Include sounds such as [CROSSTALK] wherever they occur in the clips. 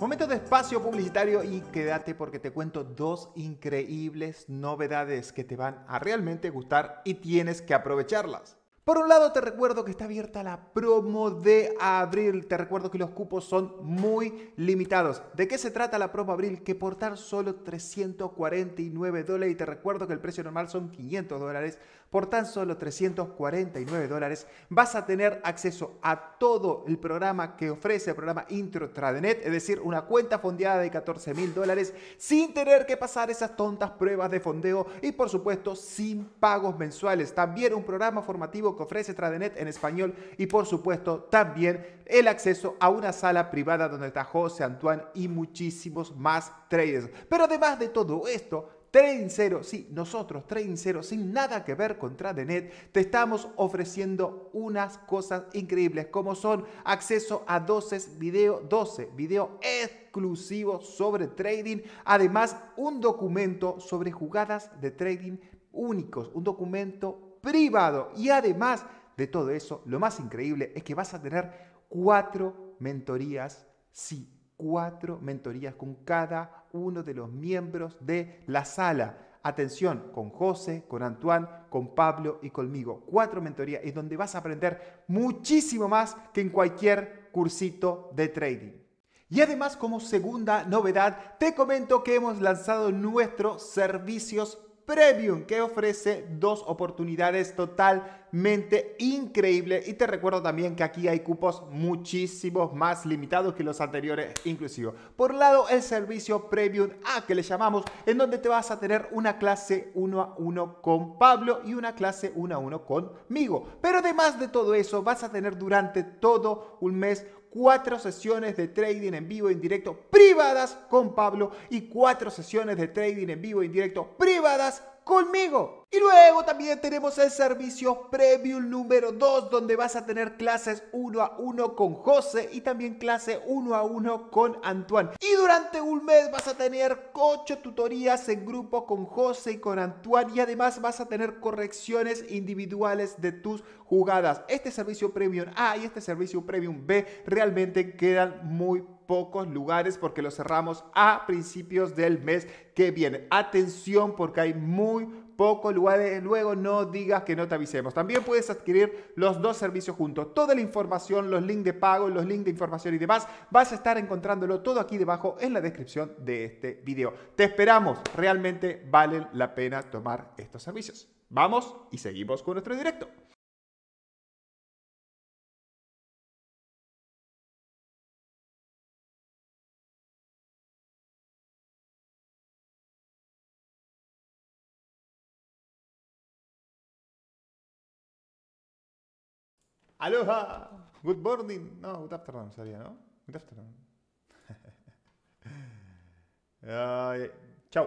Momento de espacio publicitario y quédate porque te cuento dos increíbles novedades que te van a realmente gustar y tienes que aprovecharlas. Por un lado te recuerdo que está abierta la promo de abril, te recuerdo que los cupos son muy limitados. ¿De qué se trata la promo abril? Que portar solo 349 dólares y te recuerdo que el precio normal son 500 dólares, por tan solo 349 dólares vas a tener acceso a todo el programa que ofrece el programa Intro Tradenet, es decir, una cuenta fondeada de 14 mil dólares sin tener que pasar esas tontas pruebas de fondeo y por supuesto sin pagos mensuales. También un programa formativo que ofrece Tradenet en español y por supuesto también el acceso a una sala privada donde está José Antoine y muchísimos más traders. Pero además de todo esto, Trading 0 sí, nosotros Trading sin nada que ver con DENET, te estamos ofreciendo unas cosas increíbles como son acceso a 12 video, 12 video exclusivo sobre trading, además un documento sobre jugadas de trading únicos, un documento privado y además de todo eso, lo más increíble es que vas a tener cuatro mentorías, sí, cuatro mentorías con cada uno de los miembros de la sala. Atención, con José, con Antoine, con Pablo y conmigo. Cuatro mentorías es donde vas a aprender muchísimo más que en cualquier cursito de trading. Y además, como segunda novedad, te comento que hemos lanzado nuestros servicios Premium que ofrece dos oportunidades totalmente increíbles y te recuerdo también que aquí hay cupos muchísimos más limitados que los anteriores inclusive. Por un lado el servicio Premium A que le llamamos en donde te vas a tener una clase uno a uno con Pablo y una clase 1 a uno conmigo. Pero además de todo eso vas a tener durante todo un mes cuatro sesiones de trading en vivo en directo privadas con Pablo y cuatro sesiones de trading en vivo en directo privadas conmigo. Y luego también tenemos el servicio Premium número 2, donde vas a tener clases 1 a 1 con José y también clase 1 a 1 con Antoine. Y durante un mes vas a tener 8 tutorías en grupo con José y con Antoine. Y además vas a tener correcciones individuales de tus jugadas. Este servicio Premium A y este servicio Premium B realmente quedan muy pocos lugares porque los cerramos a principios del mes que viene. Atención porque hay muy pocos lugares. Luego no digas que no te avisemos. También puedes adquirir los dos servicios juntos. Toda la información, los links de pago, los links de información y demás, vas a estar encontrándolo todo aquí debajo en la descripción de este video. Te esperamos. Realmente valen la pena tomar estos servicios. Vamos y seguimos con nuestro directo. Aloha, good morning. No, good afternoon sería, ¿no? Good afternoon. [LAUGHS] Ay, chau.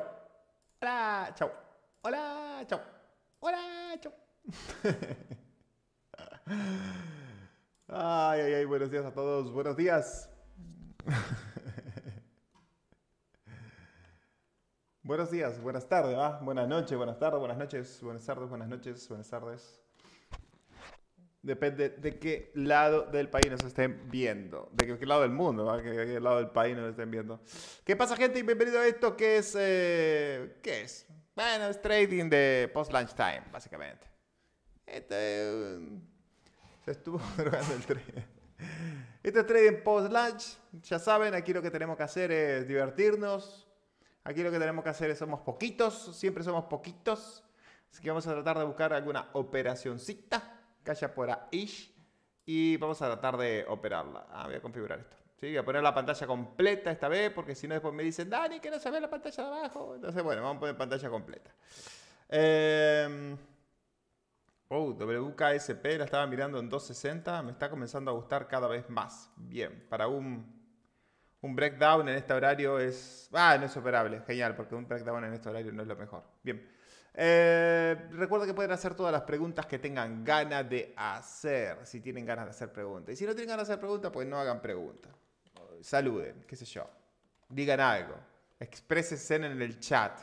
Hola, chau. Hola, chau. Hola, chau. [LAUGHS] Ay, ay, ay, buenos días a todos. Buenos días. [LAUGHS] Buenos días, buenas tardes, Buenas noches, buenas tardes, buenas noches, buenas tardes, buenas noches, buenas tardes. Depende de qué lado del país nos estén viendo. De qué lado del mundo, De qué lado del país nos estén viendo. ¿Qué pasa, gente? Y bienvenido a esto que es... Eh, ¿Qué es? Bueno, es trading de post-lunch time, básicamente. Este... Eh, se estuvo [LAUGHS] drogando el trading. Este es trading post-lunch. Ya saben, aquí lo que tenemos que hacer es divertirnos. Aquí lo que tenemos que hacer es somos poquitos. Siempre somos poquitos. Así que vamos a tratar de buscar alguna operacioncita calla por ahí. Y vamos a tratar de operarla. Ah, voy a configurar esto. ¿sí? Voy a poner la pantalla completa esta vez, porque si no después me dicen, Dani, que no se ve la pantalla de abajo. Entonces, bueno, vamos a poner pantalla completa. Eh... Oh, WKSP la estaba mirando en 260, me está comenzando a gustar cada vez más. Bien, para un, un breakdown en este horario es... Ah, no es operable, genial, porque un breakdown en este horario no es lo mejor. Bien. Eh, recuerda que pueden hacer todas las preguntas que tengan ganas de hacer, si tienen ganas de hacer preguntas. Y si no tienen ganas de hacer preguntas, pues no hagan preguntas. Saluden, qué sé yo. Digan algo. expresen en el chat.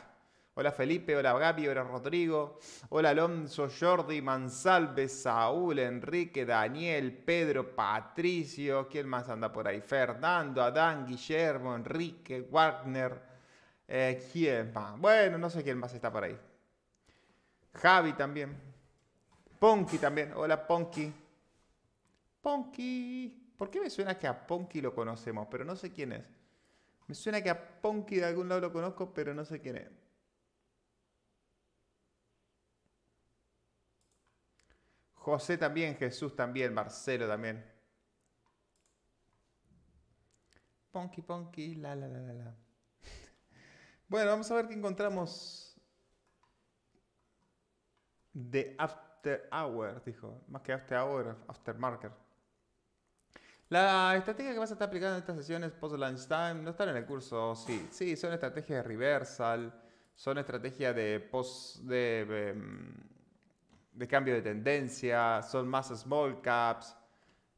Hola Felipe, hola Gaby, hola Rodrigo, hola Alonso, Jordi, Mansalve, Saúl, Enrique, Daniel, Pedro, Patricio, ¿quién más anda por ahí? Fernando, Adán, Guillermo, Enrique, Wagner, eh, ¿quién más? Bueno, no sé quién más está por ahí. Javi también. Ponky también. Hola, Ponky. Ponky. ¿Por qué me suena que a Ponky lo conocemos, pero no sé quién es? Me suena que a Ponky de algún lado lo conozco, pero no sé quién es. José también, Jesús también, Marcelo también. Ponky, ponky, la, la, la, la. [LAUGHS] Bueno, vamos a ver qué encontramos de After Hour, dijo. Más que After Hour, Marker. La estrategia que vas a estar aplicando en estas sesiones post-lunch time no están en el curso, sí. Sí, son estrategias de reversal, son estrategias de post. de, em, cambio de tendencia, son más small caps.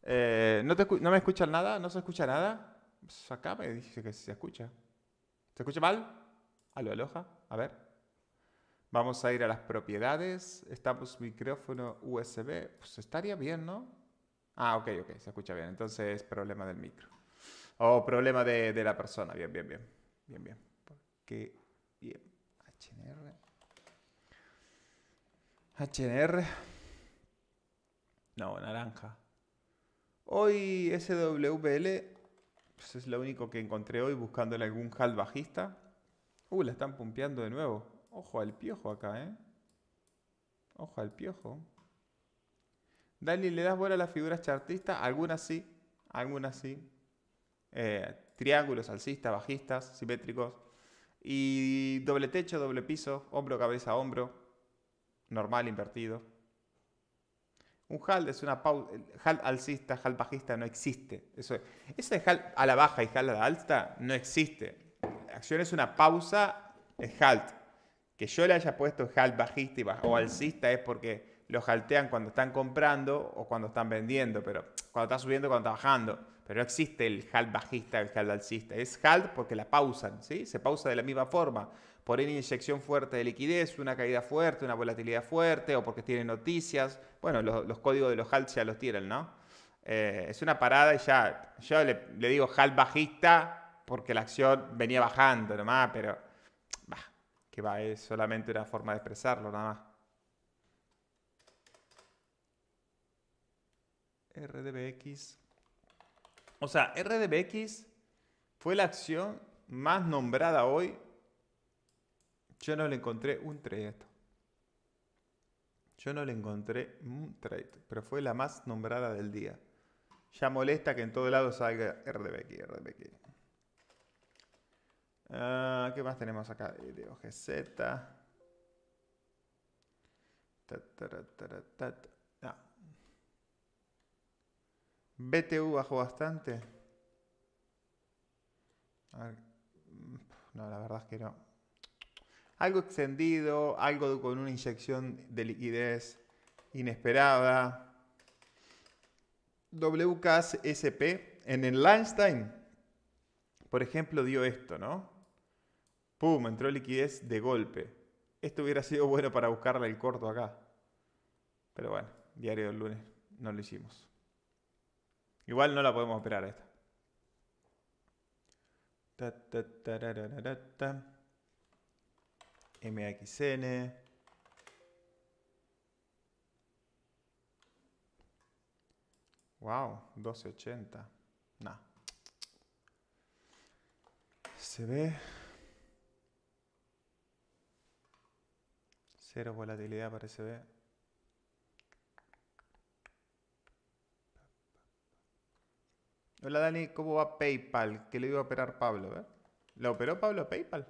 Eh, ¿no, me escuchan nada? ¿No se escucha nada? acá me dice que se escucha. ¿Se escucha mal? aloja. A ver. Vamos a ir a las propiedades. Estamos micrófono USB. Pues estaría bien, ¿no? Ah, ok, ok, se escucha bien. Entonces problema del micro. O problema de, la persona. Bien, bien, bien. Bien, bien. qué? Bien. HNR. HNR. No, naranja. Hoy SWL. Pues es lo único que encontré hoy buscando algún hal bajista. Uh, la están pumpeando de nuevo. Ojo al piojo acá, ¿eh? Ojo al piojo. Dani, ¿le das bola a las figuras chartistas? Algunas sí, algunas sí. Eh, triángulos, alcistas, bajistas, simétricos. Y doble techo, doble piso, hombro, cabeza, hombro. Normal, invertido. Un halt es una pausa. Halt alcista, halt bajista no existe. Eso, ese halt a la baja y halt a la alta no existe. acción es una pausa, es HALT que yo le haya puesto halt bajista o alcista es porque los haltean cuando están comprando o cuando están vendiendo, pero cuando está subiendo, o cuando está bajando. Pero no existe el halt bajista, el halt alcista. Es halt porque la pausan, ¿sí? Se pausa de la misma forma. Por una inyección fuerte de liquidez, una caída fuerte, una volatilidad fuerte, o porque tienen noticias. Bueno, los, códigos de los HALT ya los tienen, ¿no? Eh, es una parada y ya. Yo le, le digo halt bajista porque la acción venía bajando nomás, pero que va, es solamente una forma de expresarlo, nada más. RDBX. O sea, RDBX fue la acción más nombrada hoy. Yo no le encontré un trade Yo no le encontré un trade, pero fue la más nombrada del día. Ya molesta que en todo lado salga RDBX, RDBX. Ah, ¿Qué más tenemos acá? de OGZ? BTU bajó bastante. Mm, no, la verdad es que no. Algo extendido, algo con una inyección de liquidez inesperada. WKSP en el lunchtime, por ejemplo, dio esto, ¿no? ¡Pum! Entró liquidez de golpe. Esto hubiera sido bueno para buscarle el corto acá. Pero bueno, diario del lunes no lo hicimos. Igual no la podemos operar esta. MXN. Wow, 1280. Nah. Se ve Cero volatilidad pues, parece ve. Hola Dani, ¿cómo va PayPal? ¿qué le iba a operar Pablo, ¿eh? ¿La operó Pablo a PayPal?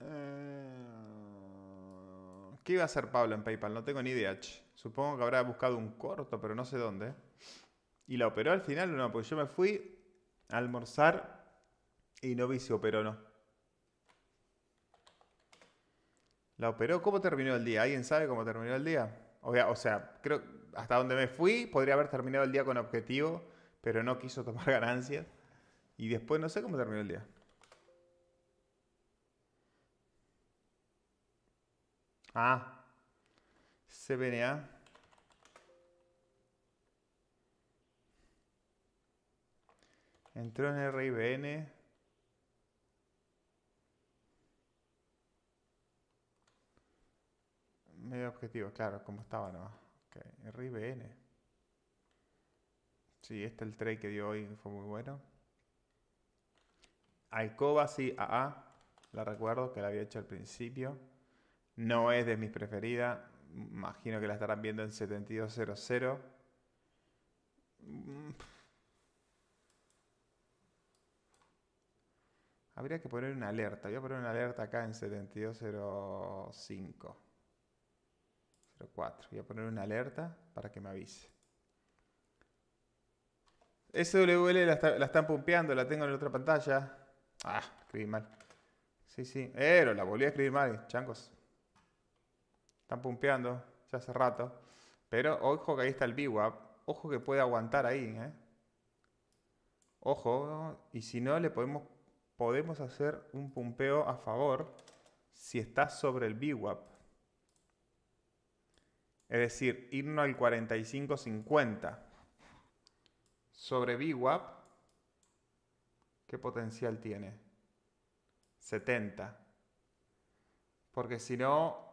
Eh, ¿Qué iba a hacer Pablo en PayPal? No tengo ni idea. Supongo que habrá buscado un corto, pero no sé dónde. ¿Y la operó al final o no? Porque yo me fui a almorzar y no vi si operó o no. La operó. ¿Cómo terminó el día? ¿Alguien sabe cómo terminó el día? o sea, creo hasta donde me fui podría haber terminado el día con objetivo, pero no quiso [LAUGHS] tomar ganancias. Y después no sé cómo terminó el día. Ah, CBNA. Entró en RIBN. medio objetivo, claro, como estaba nomás. Okay. RIBN. Sí, este el trade que dio hoy fue muy bueno. Alcoba, sí, AA. La recuerdo que la había hecho al principio. No es de mis preferidas. Imagino que la estarán viendo en 7200. Mm, Habría que poner una alerta. Voy a poner una alerta acá en 7205. Voy a poner una alerta para que me avise. SWL la, están pumpeando, la tengo en la otra pantalla. Ah, escribí mal. Sí, sí. Pero la volví a escribir mal, chancos. Están pumpeando ya hace rato. Pero ojo que ahí está el VWAP. Ojo que puede aguantar ahí, ¿eh? Ojo, y si no, le podemos, podemos hacer un pumpeo a favor si está sobre el VWAP. Es decir, irnos al 45.50 sobre VWAP, ¿qué potencial tiene? 70. Porque si no,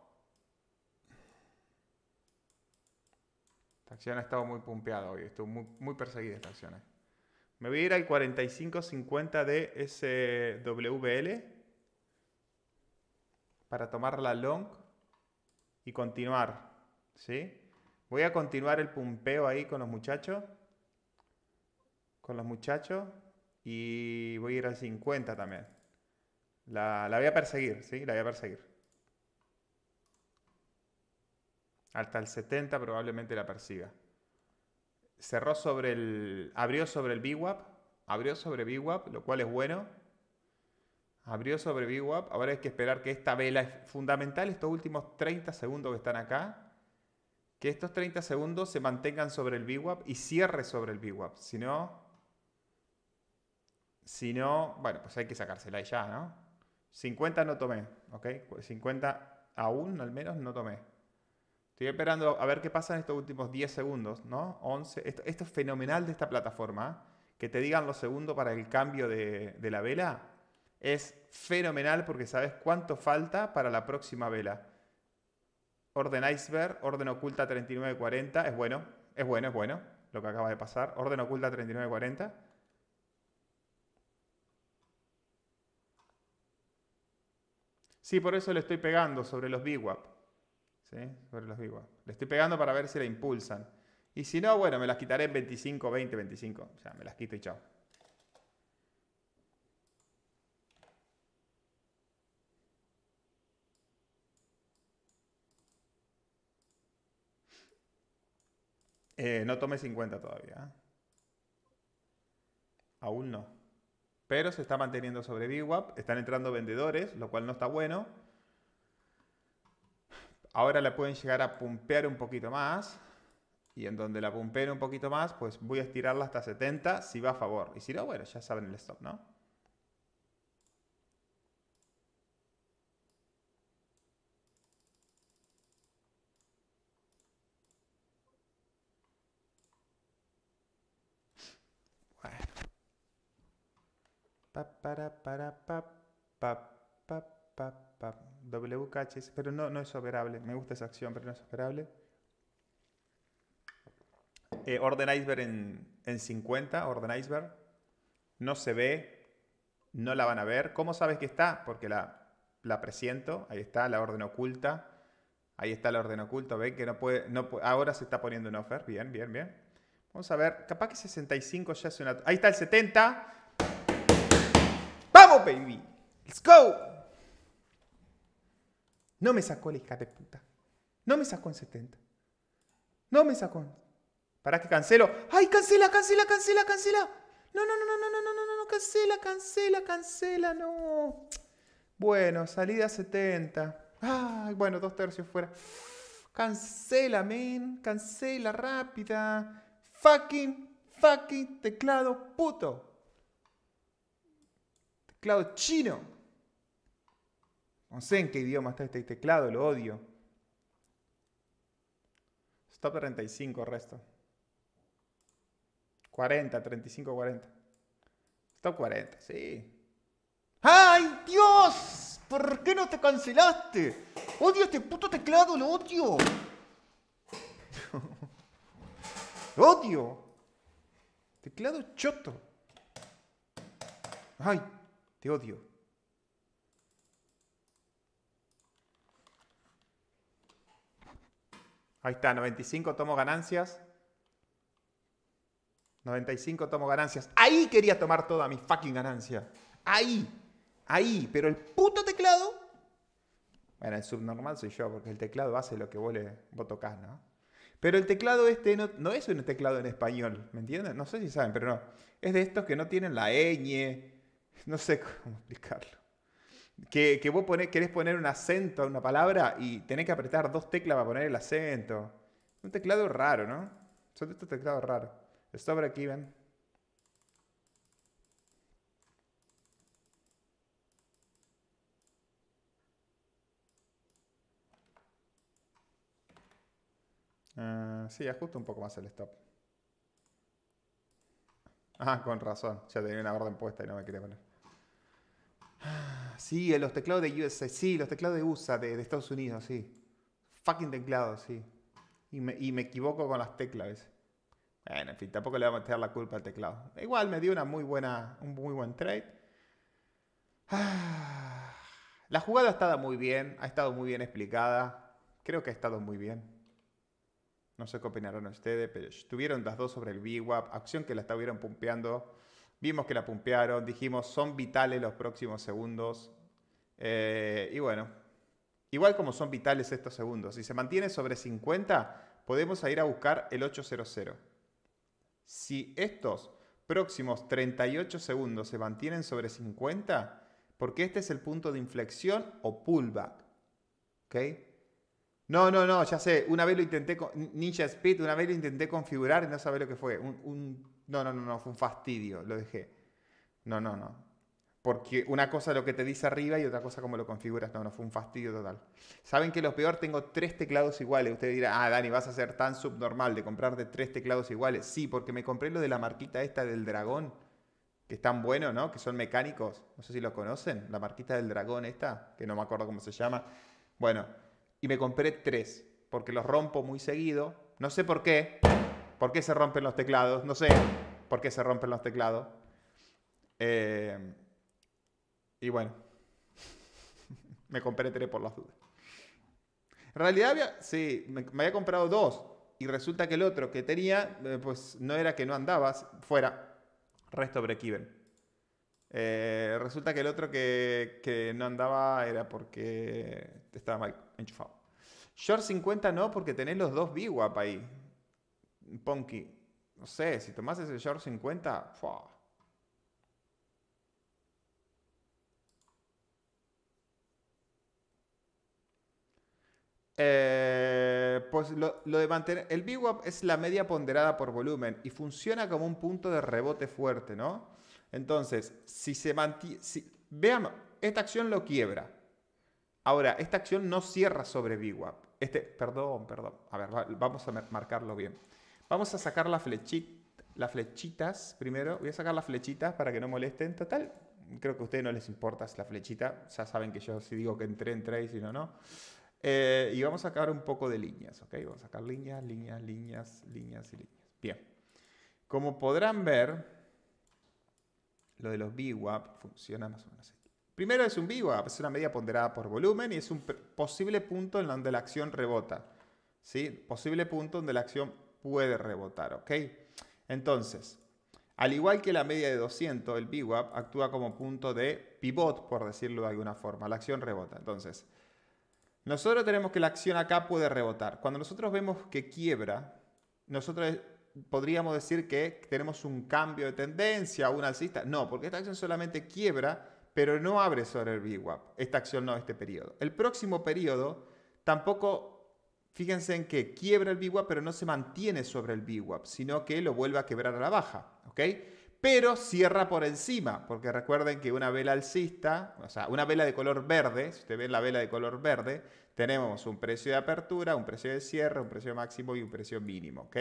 Esta acción ha estado muy pumpeada hoy, estuvo muy, perseguida esta acción. ¿eh? Me voy a ir al 4550 de ese para tomar la long y continuar. ¿Sí? Voy a continuar el pumpeo ahí con los muchachos. Con los muchachos. Y voy a ir al 50 también. La, voy a perseguir, ¿sí? La voy a perseguir. Hasta el 70 probablemente la persiga. Cerró sobre el... Abrió sobre el BWAP. Abrió sobre BWAP, lo cual es bueno. Abrió sobre BWAP. Ahora hay que esperar que esta vela es fundamental. Estos últimos 30 segundos que están acá y estos 30 segundos se mantengan sobre el VWAP y cierre sobre el VWAP. Si no, si no, bueno, pues hay que sacársela ya, ¿no? 50 no tomé, ¿ok? 50 aún al menos no tomé. Estoy esperando a ver qué pasa en estos últimos 10 segundos, ¿no? 11. Esto, es fenomenal de esta plataforma. ¿eh? Que te digan los segundos para el cambio de la vela. Es fenomenal porque sabes cuánto falta para la próxima vela. Orden Iceberg, Orden Oculta 3940, es bueno, es bueno, es bueno lo que acaba de pasar. Orden Oculta 3940. Sí, por eso le estoy pegando sobre los bigwap. ¿Sí? Sobre los Le estoy pegando para ver si la impulsan. Y si no, bueno, me las quitaré en 25, 20, 25. O sea, me las quito y chao. Eh, no tome 50 todavía. ¿eh? Aún no. Pero se está manteniendo sobre VWAP. Están entrando vendedores, lo cual no está bueno. Ahora la pueden llegar a pumpear un poquito más. Y en donde la pumpeen un poquito más, pues voy a estirarla hasta 70 si va a favor. Y si no, bueno, ya saben el stop, ¿no? Pa, pa, pero no, no es operable. Me gusta esa acción, pero no es operable. Eh, orden iceberg en, 50, orden iceberg. No se ve, no la van a ver. ¿Cómo sabes que está? Porque la, la presiento, ahí está la orden oculta. Ahí está la orden oculta, ven que no puede, no ahora se está poniendo un offer, bien, bien, bien. Vamos a ver, capaz que 65 ya es una... Ahí está el 70, baby. Let's go. No me sacó la hija de puta. No me sacó en 70. No me sacó. ¿Para que cancelo? ¡Ay, cancela, cancela, cancela, cancela! No, no, no, no, no, no, no, no, no, cancela, cancela, cancela, no. Bueno, salida 70. Ay, bueno, dos tercios fuera. Cancela, men. Cancela rápida. Fucking, fucking teclado puto teclado chino. No sé en qué idioma está este teclado, lo odio. Stop 35, resto. 40, 35, 40. Stop 40, sí. ¡Ay, Dios! ¿Por qué no te cancelaste? Odio este puto teclado, lo odio. [LAUGHS] odio. Teclado choto. Ay, odio. Ahí está, 95 tomo ganancias. 95 tomo ganancias. Ahí quería tomar toda mi fucking ganancia. Ahí. Ahí. Pero el puto teclado. Bueno, el subnormal soy yo, porque el teclado hace lo que vos, le, vos ¿no? Pero el teclado este no, no, es un teclado en español, ¿me entienden? No sé si saben, pero no. Es de estos que no tienen la ñ, [LAUGHS] no sé cómo explicarlo. Que, vos querés poner un acento a una palabra y tenés que apretar dos teclas para poner el acento. Un teclado raro, ¿no? Son estos teclados raros. Stop aquí, ven. Ah, sí, ajusto un poco más el stop. Ah, con razón. Ya tenía una orden puesta y no me quería poner. Eh, sí, los teclados de USA, sí, los teclados de USA, de, Estados Unidos, sí. Fucking teclados, sí. Y me, equivoco con las teclas. Bueno, en fin, tampoco le vamos a echar la culpa al teclado. Igual me dio una muy buena, un muy buen trade. [SIGHS] la jugada ha estado muy bien, ha estado muy bien explicada. Creo que ha estado muy bien. No sé qué opinaron ustedes, pero estuvieron las dos sobre el VWAP, acción que la estuvieron pumpeando. Vimos que la pumpearon, dijimos, son vitales los próximos segundos. Eh, y bueno, igual como son vitales estos segundos, si se mantiene sobre 50, podemos ir a buscar el 800. Si estos próximos 38 segundos se mantienen sobre 50, porque este es el punto de inflexión o pullback. ¿Ok? No, no, no, ya sé, una vez lo intenté, con Ninja Speed, una vez lo intenté configurar y no sabe lo que fue. un no, no, no, fue un fastidio, lo dejé. No, no, no. Porque una cosa lo que te dice arriba y otra cosa cómo lo configuras. No, no, fue un fastidio total. Saben que lo peor, tengo tres teclados iguales. Usted dirá, ah, Dani, vas a ser tan subnormal de comprarte tres teclados iguales. Sí, porque me compré lo de la marquita esta del dragón, que es tan bueno, ¿no? Que son mecánicos. No sé si lo conocen, la marquita del dragón esta, que no me acuerdo cómo se llama. Bueno, y me compré tres, porque los rompo muy seguido. No sé por qué, ¿Por qué se rompen los teclados? No sé por qué se rompen los teclados. Eh, y bueno, [LAUGHS] me compré tres por las dudas. En realidad, había, sí, me, había comprado dos y resulta que el otro que tenía, eh, pues no era que no andabas. fuera resto break eh, resulta que el otro que, que, no andaba era porque estaba mal enchufado. Short 50 no, porque tenés los dos VWAP ahí. Ponky, no sé, si tomas ese short 50, eh, pues lo, de mantener. El VWAP es la media ponderada por volumen y funciona como un punto de rebote fuerte, ¿no? Entonces, si se mantiene. Si, esta acción lo quiebra. Ahora, esta acción no cierra sobre VWAP. Este, perdón, perdón. A ver, vamos a marcarlo bien. Vamos a sacar las flechitas primero. Voy a sacar las flechitas para que no molesten. Total, creo que a ustedes no les importa la flechita. Ya saben que yo si digo que entré, entré y si no, no. Eh, y vamos a sacar un poco de líneas, ¿ok? Vamos a sacar líneas, líneas, líneas, líneas y líneas. Bien. Como podrán ver, lo de los VWAP funciona más o menos así. Primero es un VWAP, es una media ponderada por volumen y es un posible punto en donde la acción rebota. ¿sí? Posible punto donde la acción puede rebotar, ¿ok? Entonces, al igual que la media de 200, el VWAP actúa como punto de pivot, por decirlo de alguna forma. La acción rebota. Entonces, nosotros tenemos que la acción acá puede rebotar. Cuando nosotros vemos que quiebra, nosotros podríamos decir que tenemos un cambio de tendencia, un alcista. No, porque esta acción solamente quiebra, pero no abre sobre el VWAP. Esta acción no, este periodo. El próximo periodo tampoco Fíjense en que quiebra el VWAP, pero no se mantiene sobre el VWAP, sino que lo vuelve a quebrar a la baja, ¿ok? Pero cierra por encima, porque recuerden que una vela alcista, o sea, una vela de color verde, si usted ve la vela de color verde, tenemos un precio de apertura, un precio de cierre, un precio máximo y un precio mínimo, ¿ok?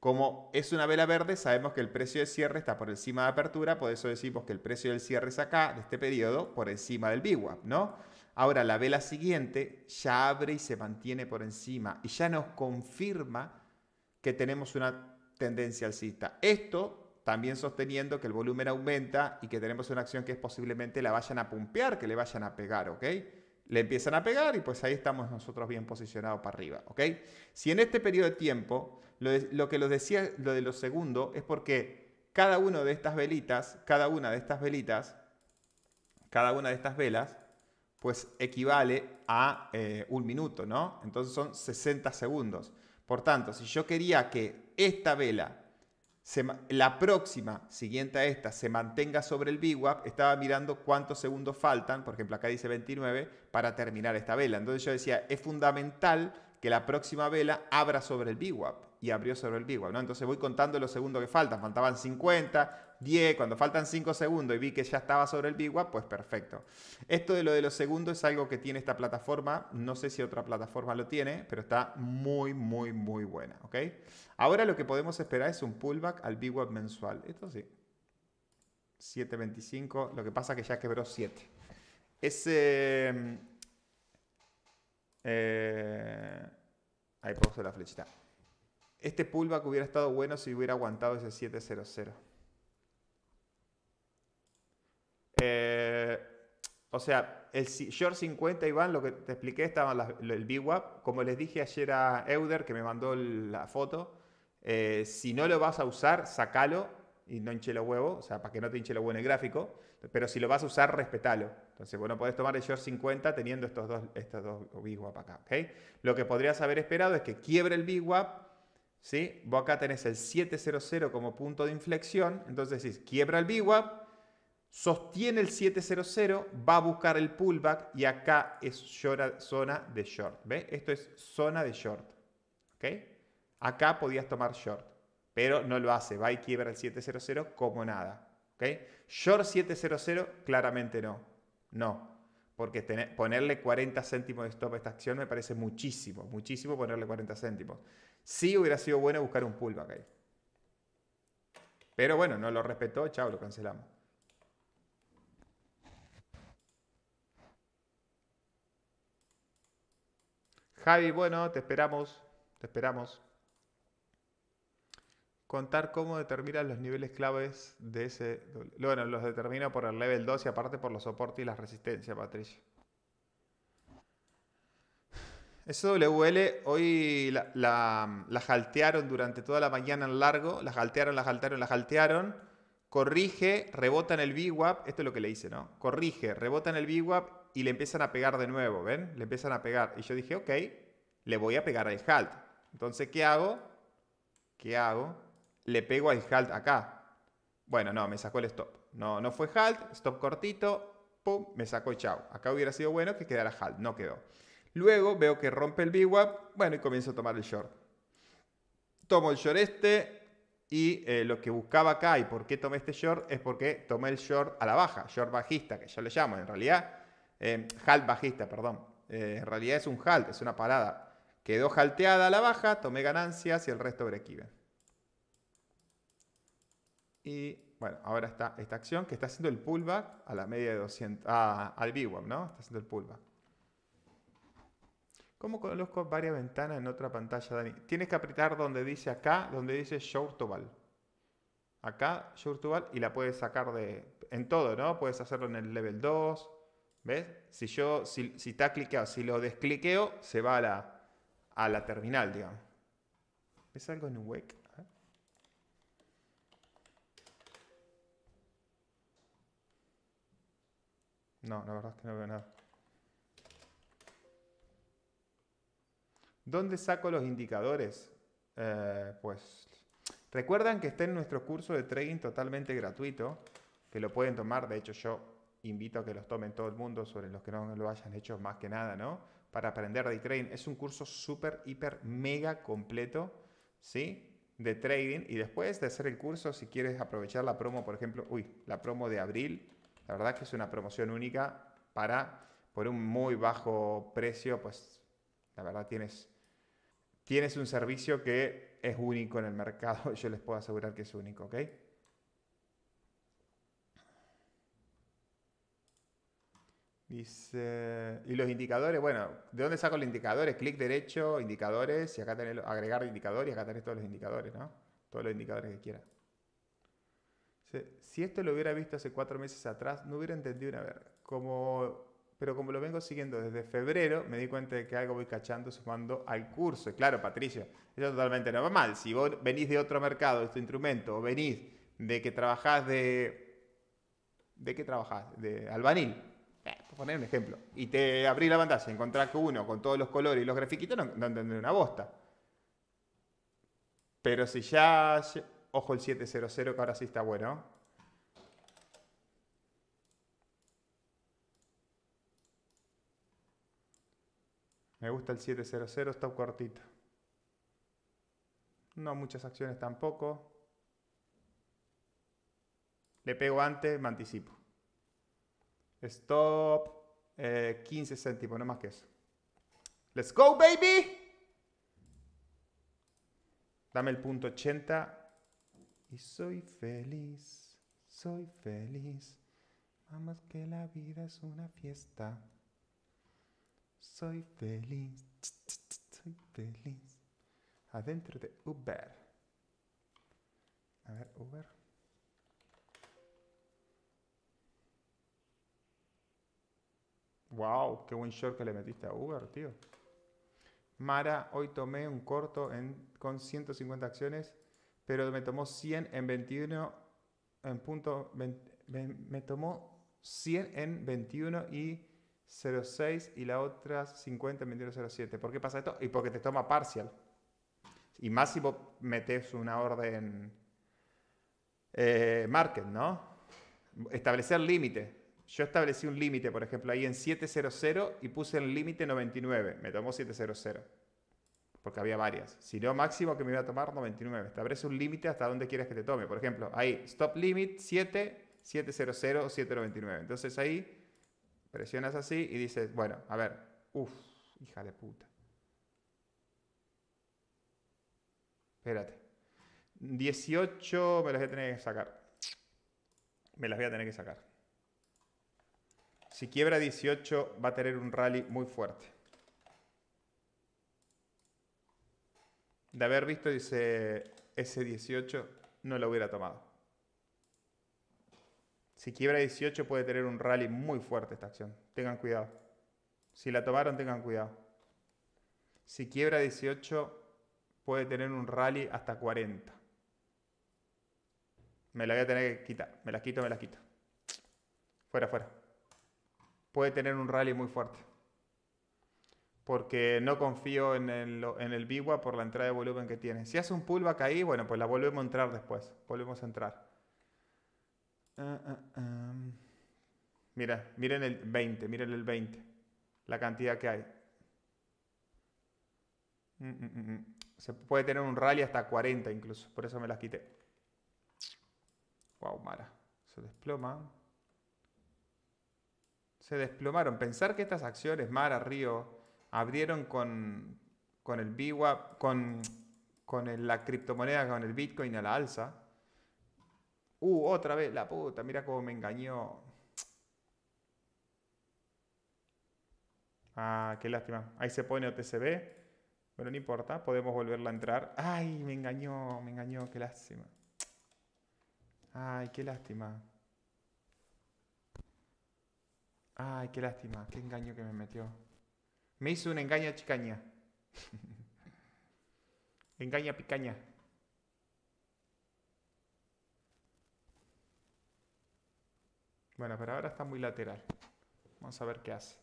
Como es una vela verde, sabemos que el precio de cierre está por encima de apertura, por eso decimos que el precio del cierre es acá, de este periodo, por encima del VWAP, ¿no? Ahora la vela siguiente ya abre y se mantiene por encima y ya nos confirma que tenemos una tendencia alcista. Esto también sosteniendo que el volumen aumenta y que tenemos una acción que es posiblemente la vayan a pumpear, que le vayan a pegar, ¿ok? Le empiezan a pegar y pues ahí estamos nosotros bien posicionados para arriba, ¿ok? Si en este periodo de tiempo, lo, lo que decía, lo de lo segundo, es porque cada una de estas velitas, cada una de estas velitas, cada una de estas velas, pues equivale a eh, un minuto, ¿no? Entonces son 60 segundos. Por tanto, si yo quería que esta vela, la próxima siguiente a esta, se mantenga sobre el VWAP, estaba mirando cuántos segundos faltan, por ejemplo acá dice 29, para terminar esta vela. Entonces yo decía, es fundamental que la próxima vela abra sobre el VWAP y abrió sobre el VWAP, ¿no? Entonces voy contando los segundos que faltan, faltaban 50, 10, cuando faltan 5 segundos y vi que ya estaba sobre el VWAP, pues perfecto. Esto de lo de los segundos es algo que tiene esta plataforma, no sé si otra plataforma lo tiene, pero está muy, muy, muy buena, Ahora lo que podemos esperar es un pullback al VWAP mensual, esto sí. 7.25, lo que pasa es que ya quebró 7. Ese... Eh, ahí puse la flechita. Este pullback hubiera estado bueno si hubiera aguantado ese 700. Eh, o sea, el Short 50, Iván, lo que te expliqué, estaba el el WAP, Como les dije ayer a Euder, que me mandó la foto, eh, si no lo vas a usar, sacalo y no hinche los huevo o sea, para que no te hinche los huevos en el gráfico, pero si lo vas a usar, respetalo. Entonces, bueno, podés tomar el short 50 teniendo estos dos, estos dos acá, Lo que podrías haber esperado es que quiebre el big ¿sí? Vos acá tenés el 700 como punto de inflexión, entonces decís, quiebra el WAP sostiene el 700, va a buscar el pullback y acá es zona de short. ¿Ve? Esto es zona de short. ¿Ok? Acá podías tomar short, pero no lo hace. Va y quiebra el 700 como nada. ¿Ok? Short 700, claramente no. No. Porque ponerle 40 céntimos de stop a esta acción me parece muchísimo, muchísimo ponerle 40 céntimos. Sí hubiera sido bueno buscar un pullback ahí. Pero bueno, no lo respetó, chao, lo cancelamos. Javi, bueno, te esperamos, te esperamos. Contar cómo determinan los niveles claves de ese... Bueno, los determino por el level 2 y aparte por los soportes y las resistencias, Patricia. SWL hoy la, la, la, jaltearon durante toda la mañana en largo, la jaltearon, la jaltearon, la jaltearon corrige, rebota en el VWAP, esto es lo que le hice, ¿no? Corrige, rebota en el VWAP y le empiezan a pegar de nuevo, ¿ven? Le empiezan a pegar. Y yo dije, ok, le voy a pegar al halt. Entonces, ¿qué hago? ¿Qué hago? Le pego al halt acá. Bueno, no, me sacó el stop. No, no fue halt, stop cortito, pum, me sacó y chao. Acá hubiera sido bueno que quedara halt, no quedó. Luego veo que rompe el VWAP, bueno, y comienzo a tomar el short. Tomo el short este, y eh, lo que buscaba acá y por qué tomé este short es porque tomé el short a la baja, short bajista, que ya le llamo en realidad, eh, halt bajista, perdón. Eh, en realidad es un halt, es una parada. Quedó halteada a la baja, tomé ganancias y el resto break Y bueno, ahora está esta acción que está haciendo el pullback a la media de 200, al VWAP, ¿no? Está haciendo el pullback. ¿Cómo conozco varias ventanas en otra pantalla, Dani? Tienes que apretar donde dice acá, donde dice Show to Acá, Show to y la puedes sacar de... En todo, ¿no? Puedes hacerlo en el level 2. ¿Ves? Si yo, si, si está cliqueado, si lo descliqueo, se va a la, a la terminal, digamos. ¿Ves algo en Wake? No, la verdad es que no veo nada. ¿Dónde saco los indicadores? Eh, pues recuerdan que está en nuestro curso de trading totalmente gratuito, que lo pueden tomar, de hecho yo invito a que los tomen todo el mundo, sobre los que no lo hayan hecho más que nada, ¿no? Para aprender de trading. Es un curso súper, hiper, mega completo, ¿sí? De trading. Y después de hacer el curso, si quieres aprovechar la promo, por ejemplo, uy, la promo de abril, la verdad que es una promoción única para, por un muy bajo precio, pues la verdad tienes tienes un servicio que es único en el mercado. [LAUGHS] Yo les puedo asegurar que es único, ¿ok? Dice, y los indicadores, bueno, ¿de dónde saco los indicadores? Clic derecho, indicadores, y acá tenés agregar indicadores, y acá tenés todos los indicadores, ¿no? Todos los indicadores que quieras. Si esto lo hubiera visto hace cuatro meses atrás, no hubiera entendido una verga. Como pero como lo vengo siguiendo desde febrero, me di cuenta de que algo voy cachando sumando al curso. Y claro, Patricia, eso totalmente no va mal. Si vos venís de otro mercado, de tu instrumento, o venís de que trabajás de... ¿De qué trabajás? De albanil. Eh, por poner un ejemplo. Y te abrí la pantalla, encontrás que uno con todos los colores y los grafiquitos no, no una bosta. Pero si ya... Ojo el 700, que ahora sí está bueno. Me gusta el 700, está cortito. No muchas acciones tampoco. Le pego antes, me anticipo. Stop. 15 eh, céntimos, no más que eso. Let's go, baby. Dame el punto 80. Y soy feliz, soy feliz. Vamos que la vida es una fiesta. Soy feliz, soy feliz. Adentro de Uber. A ver, Uber. Wow, qué buen short que le metiste a Uber, tío. Mara, hoy tomé un corto en, con 150 acciones, pero me tomó 100 en 21 en punto me tomó 100 en 21 y 0,6 y la otra 50 0,7. ¿Por qué pasa esto? Y porque te toma parcial. Y más si vos metes una orden eh, market, ¿no? Establecer límite. Yo establecí un límite, por ejemplo, ahí en 700 y puse el límite 99. Me tomó 700. Porque había varias. Si no, máximo que me iba a tomar 99. Establece un límite hasta donde quieras que te tome. Por ejemplo, ahí, stop limit 7, 700 o 799. Entonces ahí Presionas así y dices, bueno, a ver, uff, hija de puta. Espérate. 18 me las voy a tener que sacar. Me las voy a tener que sacar. Si quiebra 18 va a tener un rally muy fuerte. De haber visto ese, ese 18 no lo hubiera tomado. Si quiebra 18 puede tener un rally muy fuerte esta acción. Tengan cuidado. Si la tomaron, tengan cuidado. Si quiebra 18 puede tener un rally hasta 40. Me la voy a tener que quitar. Me la quito, me la quito. Fuera, fuera. Puede tener un rally muy fuerte. Porque no confío en el, en el BIWA por la entrada de volumen que tiene. Si hace un pullback ahí, bueno, pues la volvemos a entrar después. Volvemos a entrar. Ah, ah, Mira, miren el 20, miren el 20. La cantidad que hay. Mm, mm, mm, se puede tener un rally hasta 40 incluso. Por eso me las quité. Wow, Mara. Se desploma Se desplomaron. Pensar que estas acciones, Mara, Río, abrieron con, con el BWAP con, la criptomoneda, con el Bitcoin a la alza Uh, otra vez, la puta, mira cómo me engañó. Ah, qué lástima. Ahí se pone OTCB. Bueno, no importa, podemos volverla a entrar. Ay, me engañó, me engañó, qué lástima. Ay, qué lástima. Ay, qué lástima, qué engaño que me metió. Me hizo un engaño chicaña. [LAUGHS] engaña picaña. Bueno, pero ahora está muy lateral. Vamos a ver qué hace.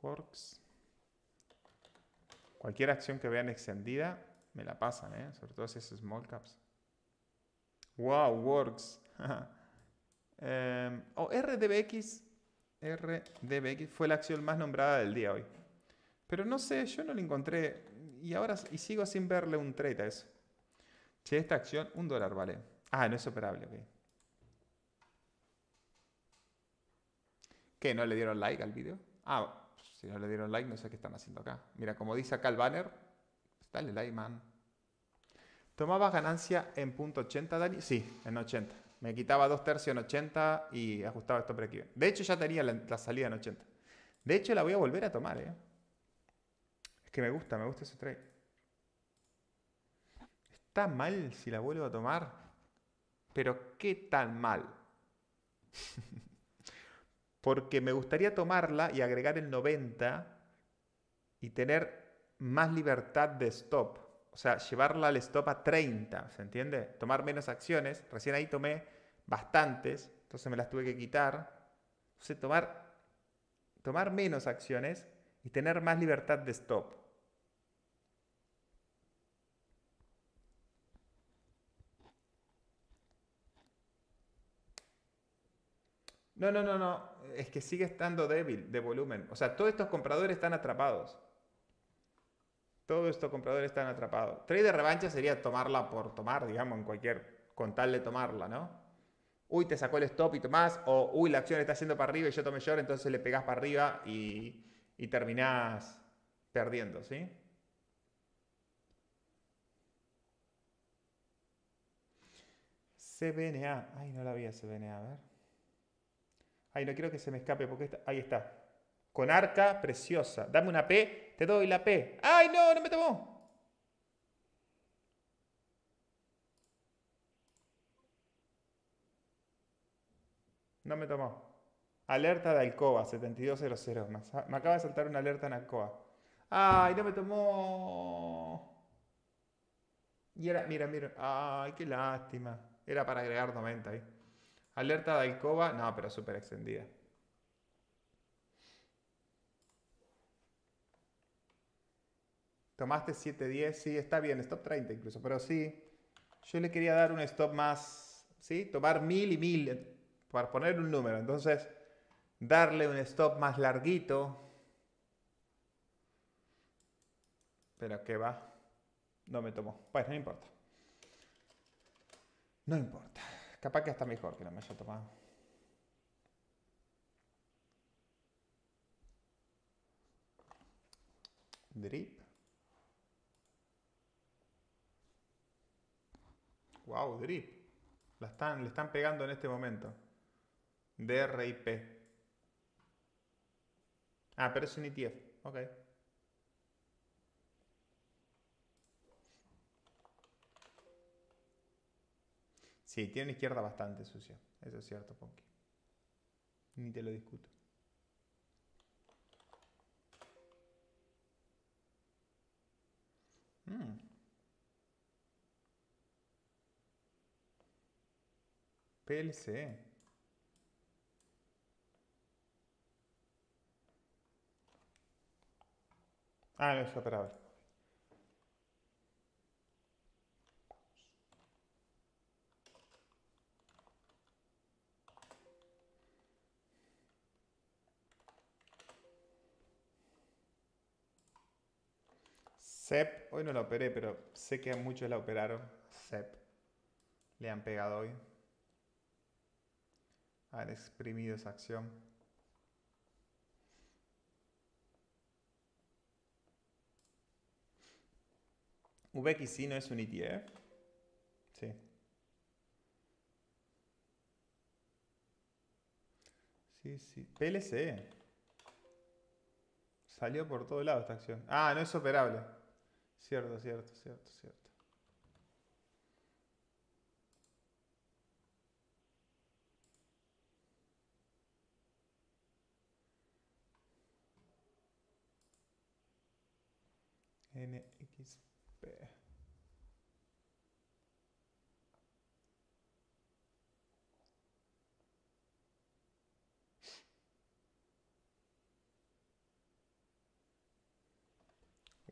Works. Cualquier acción que vean extendida, me la pasan, ¿eh? sobre todo si es small caps. Wow, works. [LAUGHS] Em, o oh, RDBX RDBX fue la acción más nombrada del día hoy. Pero no sé, yo no la encontré y ahora y sigo sin verle un trade a eso. Che, esta acción, un dólar vale. Ah, no es operable, ok. ¿Qué? ¿No le dieron like al vídeo? Ah, si no le dieron like, no sé qué están haciendo acá. Mira, como dice acá el banner, pues dale like, man. ¿Tomabas ganancia en punto .80, Dani? Sí, en 80. Me quitaba dos tercios en 80 y ajustaba esto por aquí. De hecho, ya tenía la, salida en 80. De hecho, la voy a volver a tomar. ¿eh? Es que me gusta, me gusta ese trade. Está mal si la vuelvo a tomar. Pero qué tan mal. [LAUGHS] Porque me gustaría tomarla y agregar el 90 y tener más libertad de stop. O sea, llevarla al stop a 30, ¿se entiende? Tomar menos acciones. Recién ahí tomé bastantes, entonces me las tuve que quitar. Entonces, tomar, tomar menos acciones y tener más libertad de stop. No, no, no, no. Es que sigue estando débil de volumen. O sea, todos estos compradores están atrapados. Todos estos compradores están atrapados. Trade de revancha sería tomarla por tomar, digamos, en cualquier, con tal de tomarla, ¿no? Uy, te sacó el stop y tomás, o uy, la acción está haciendo para arriba y yo tomé short, entonces le pegás para arriba y, terminás perdiendo, ¿sí? CBNA. Ay, no la vi a CBNA, a ver. Ay, no quiero que se me escape porque ahí está con arca preciosa. Dame una P, te doy la P. ¡Ay, no, no me tomó! No me tomó. Alerta de Alcoba, 7200. Me acaba de saltar una alerta en Alcoba. ¡Ay, no me tomó! Y era, mira, mira. ¡Ay, qué lástima! Era para agregar 90 ahí. Alerta de Alcoba, no, pero súper extendida. Tomaste 7.10, sí, está bien, stop 30 incluso, pero sí, yo le quería dar un stop más, ¿sí? Tomar mil y mil eh, para poner un número. Entonces, darle un stop más larguito. Pero que va, no me tomó. Pues no importa. No importa. Capaz que está mejor que no me haya tomado. Drip. Wow, drip. La están, le están pegando en este momento. DRIP. Ah, pero es un ETF. Ok. Sí, tiene una izquierda bastante sucia. Eso es cierto, Ponky. Ni te lo discuto. ¡Mmm! PLC. Ah, no es operador. hoy no la operé, pero sé que muchos la operaron. Sep, Le han pegado hoy. Han exprimido esa acción. VXI no es un ETF. ¿eh? Sí. Sí, sí. PLC. Salió por todo lado esta acción. Ah, no es operable. Cierto, cierto, cierto, cierto. NXP.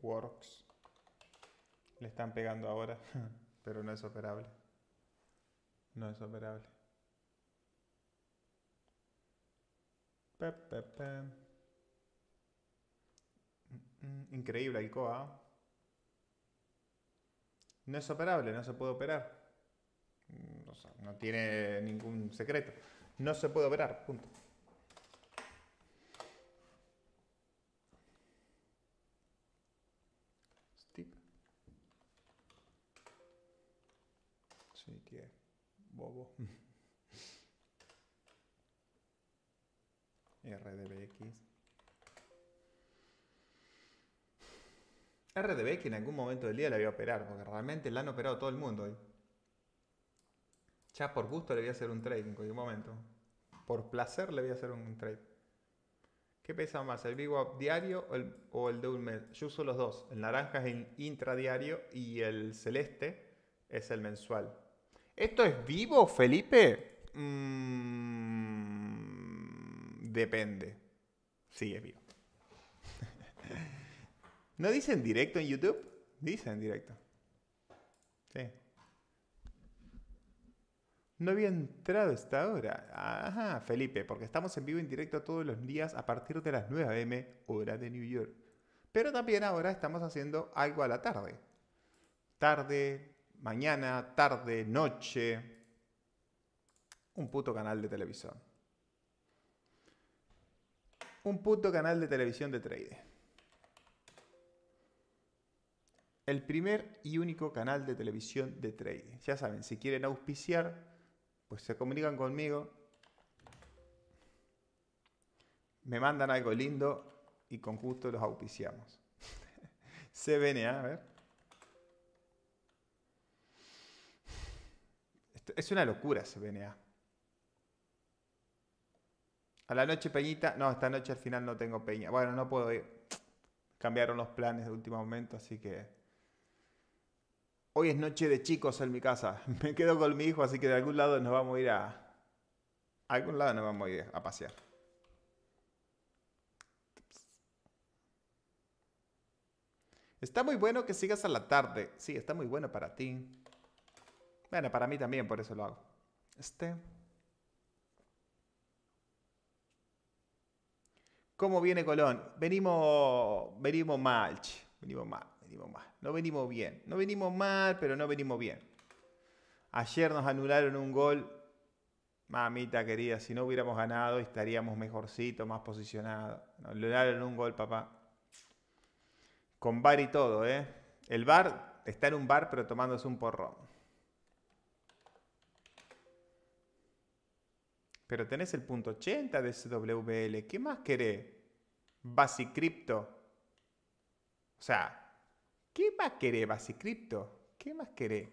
Works. Le están pegando ahora, [LAUGHS] pero no es operable. No es operable. Mm, increíble, Alcoa. No es operable, no se puede operar. Mm, no tiene ningún secreto. No se puede operar, punto. bobo. [LAUGHS] RDBX. RDB que en algún momento del día le voy a operar, porque realmente la han operado todo el mundo Ya por gusto le voy a hacer un trade en cualquier momento. Por placer le voy a hacer un trade. ¿Qué pesa más, el vivo diario o el, de un mes? Yo uso los dos. El naranja es el intradiario y el celeste es el mensual. ¿Esto es vivo, Felipe? Mm, depende. Sí, es vivo. [LAUGHS] ¿No en directo en YouTube? Dice en directo. Sí. No había entrado esta hora. Ajá, Felipe, porque estamos en vivo en directo todos los días a partir de las 9 a.m. hora de New York. Pero también ahora estamos haciendo algo a la tarde. Tarde, mañana, tarde, noche. Un puto canal de televisión. Un puto canal de televisión de trade. el primer y único canal de televisión de trading. Ya saben, si quieren auspiciar, pues se comunican conmigo, me mandan algo lindo y con gusto los auspiciamos. [LAUGHS] CBNA, a ver. es una locura CBNA. A la noche Peñita, no, esta noche al final no tengo Peña. Bueno, no puedo ir. Cambiaron los planes de último momento, así que Hoy es noche de chicos en mi casa. [LAUGHS] Me quedo con mi hijo, así que de algún lado nos vamos a ir a. algún lado nos vamos a ir a pasear. Está muy bueno que sigas a la tarde. Sí, está muy bueno para ti. Bueno, para mí también, por eso lo hago. Este. ¿Cómo viene Colón? Venimos. Venimos mal. Venimos mal. No venimos bien. No venimos mal, pero no venimos bien. Ayer nos anularon un gol. Mamita querida, si no hubiéramos ganado estaríamos mejorcito, más posicionados. Nos anularon un gol, papá. Con bar y todo, ¿eh? El bar está en un bar, pero tomándose un porrón. Pero tenés el punto 80 de SWL. ¿Qué más querés? Basicrypto. O sea, ¿Qué más querés, cripto? ¿Qué más querés?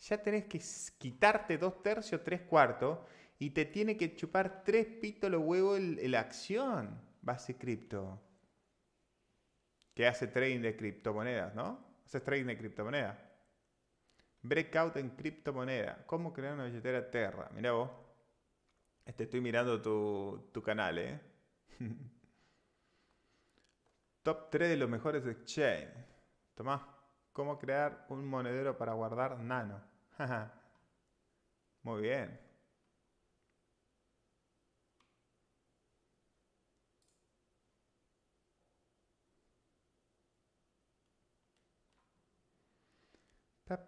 Ya tenés que quitarte dos tercios, tres cuartos y te tiene que chupar tres pitos los huevos la acción, base cripto Que hace trading de criptomonedas, ¿no? Haces trading de criptomonedas. Breakout en criptomonedas. ¿Cómo crear una billetera Terra? Mirá vos. Este, estoy mirando tu, tu canal, ¿eh? [LAUGHS] Top 3 de los mejores exchange. Tomás, ¿cómo crear un monedero para guardar nano? [LAUGHS] Muy bien. Pa,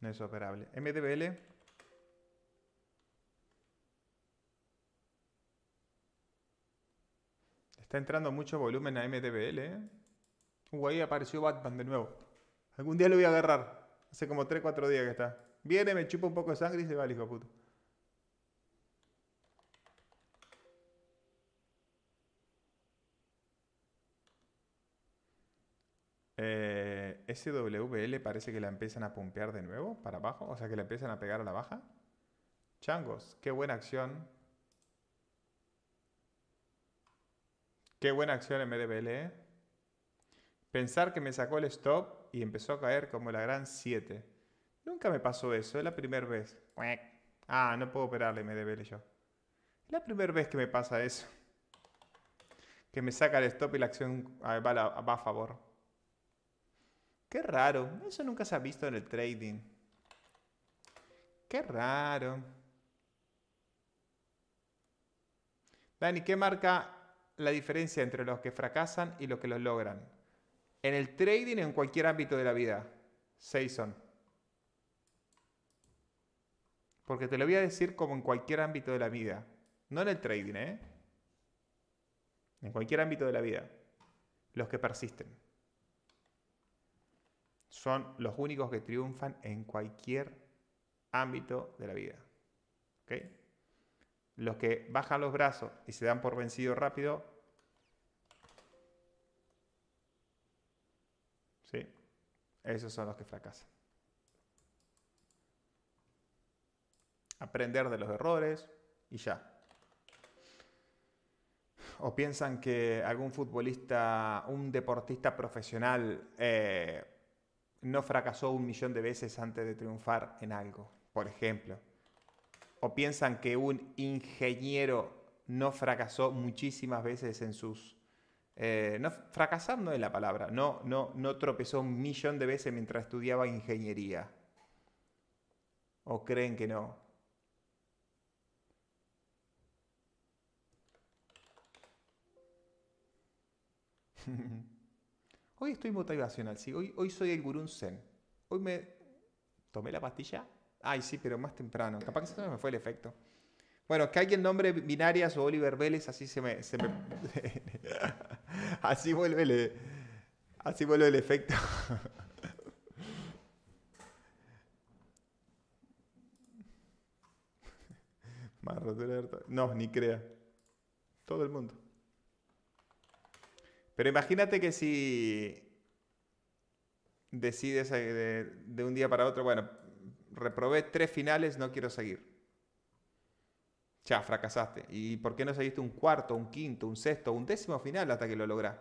no es operable. MDBL Está entrando mucho volumen a MDBL ¿eh? Uh, ahí apareció Batman de nuevo. Algún día lo voy a agarrar. Hace como 3-4 días que está. Viene, me chupa un poco de sangre y se va hijo puto. Eh... SWL parece que la empiezan a pompear de nuevo para abajo, o sea que la empiezan a pegar a la baja. Changos, qué buena acción. Qué buena acción MDBL. Eh. Pensar que me sacó el stop y empezó a caer como la gran 7. Nunca me pasó eso, es la primera vez. Ah, no puedo operarle MDBL yo. Es la primera vez que me pasa eso. Que me saca el stop y la acción ah, va a favor. Qué raro, eso nunca se ha visto en el trading. Qué raro. Dani, ¿qué marca la diferencia entre los que fracasan y los que los logran? En el trading, en cualquier ámbito de la vida. Seison. Porque te lo voy a decir como en cualquier ámbito de la vida. No en el trading, ¿eh? En cualquier ámbito de la vida. Los que persisten son los únicos que triunfan en cualquier ámbito de la vida. Los que bajan los brazos y se dan por vencido rápido, ¿sí? esos son los que fracasan. Aprender de los errores y ya. ¿O piensan que algún futbolista, un deportista profesional, eh, no fracasó un millón de veces antes de triunfar en algo, por ejemplo. O piensan que un ingeniero no fracasó muchísimas veces en sus... Eh, no, fracasar no es la palabra, no, no, no tropezó un millón de veces mientras estudiaba ingeniería. ¿O creen que no? [LAUGHS] hoy estoy motivacional, sí, hoy, soy el gurú zen. Hoy me tomé la pastilla. Ay, sí, pero más temprano. Capaz que se me fue el efecto. Bueno, que alguien nombre Binarias o Oliver Vélez, así se me... [LAUGHS] así, vuelve el, e, así vuelve el efecto. [LAUGHS] No, ni crea. Todo el mundo. Pero imagínate que si decides eh, de, un día para otro, bueno, reprobé tres finales, no quiero seguir. Ya, fracasaste. ¿Y por qué no seguiste un cuarto, un quinto, un sexto, un décimo final hasta que lo lográs?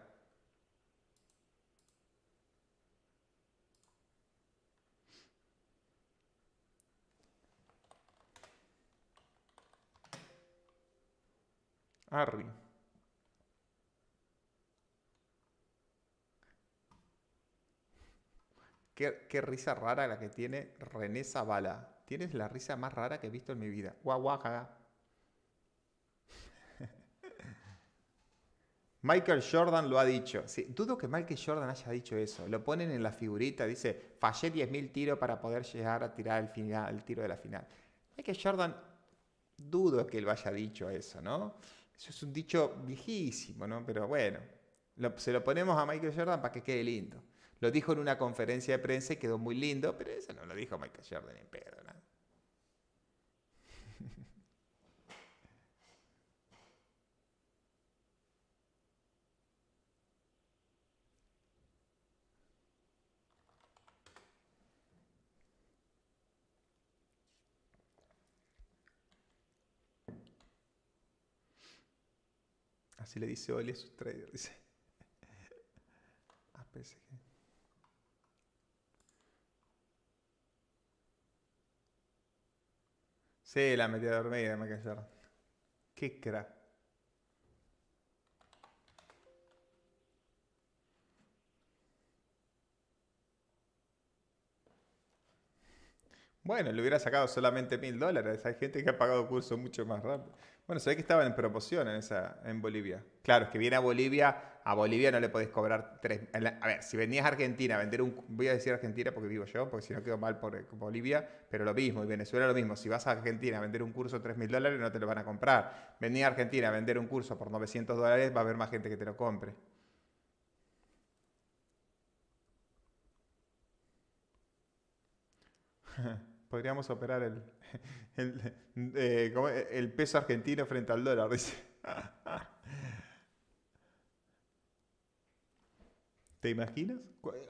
Harry. Qué, risa rara la que tiene René Zavala. Tienes la risa más rara que he visto en mi vida. Guau, [LAUGHS] Michael Jordan lo ha dicho. dudo que Michael Jordan haya dicho eso. Lo ponen en la figurita, dice, fallé 10.000 tiros para poder llegar a tirar el, tiro de la final. Michael Jordan, dudo que él haya dicho eso, ¿no? Eso es un dicho viejísimo, ¿no? Pero bueno, se lo ponemos a Michael Jordan para que quede lindo. Lo dijo en una conferencia de prensa y quedó muy lindo, pero eso no lo dijo Michael Jordan en pedo, Así le dice Oli a sus traders, dice. [LAUGHS] A see elämä teeb meie, me käis ära. kõik ära Bueno, le hubiera sacado solamente mil dólares. Hay gente que ha pagado cursos mucho más rápido. Bueno, se que estaban en proporción en, esa, en Bolivia. Claro, es que viene a Bolivia, a Bolivia no le podés cobrar tres... A ver, si venías a Argentina, a vender un... Voy a decir Argentina porque vivo yo, porque si no quedo mal por eh, Bolivia, pero lo mismo, y Venezuela lo mismo. Si vas a Argentina a vender un curso tres mil dólares, no te lo van a comprar. Venía a Argentina a vender un curso por 900 dólares, va a haber más gente que te lo compre. [LAUGHS] Podríamos operar el, [LAUGHS] eh, el, peso argentino frente al dólar, dice. [LAUGHS] ¿Te imaginas?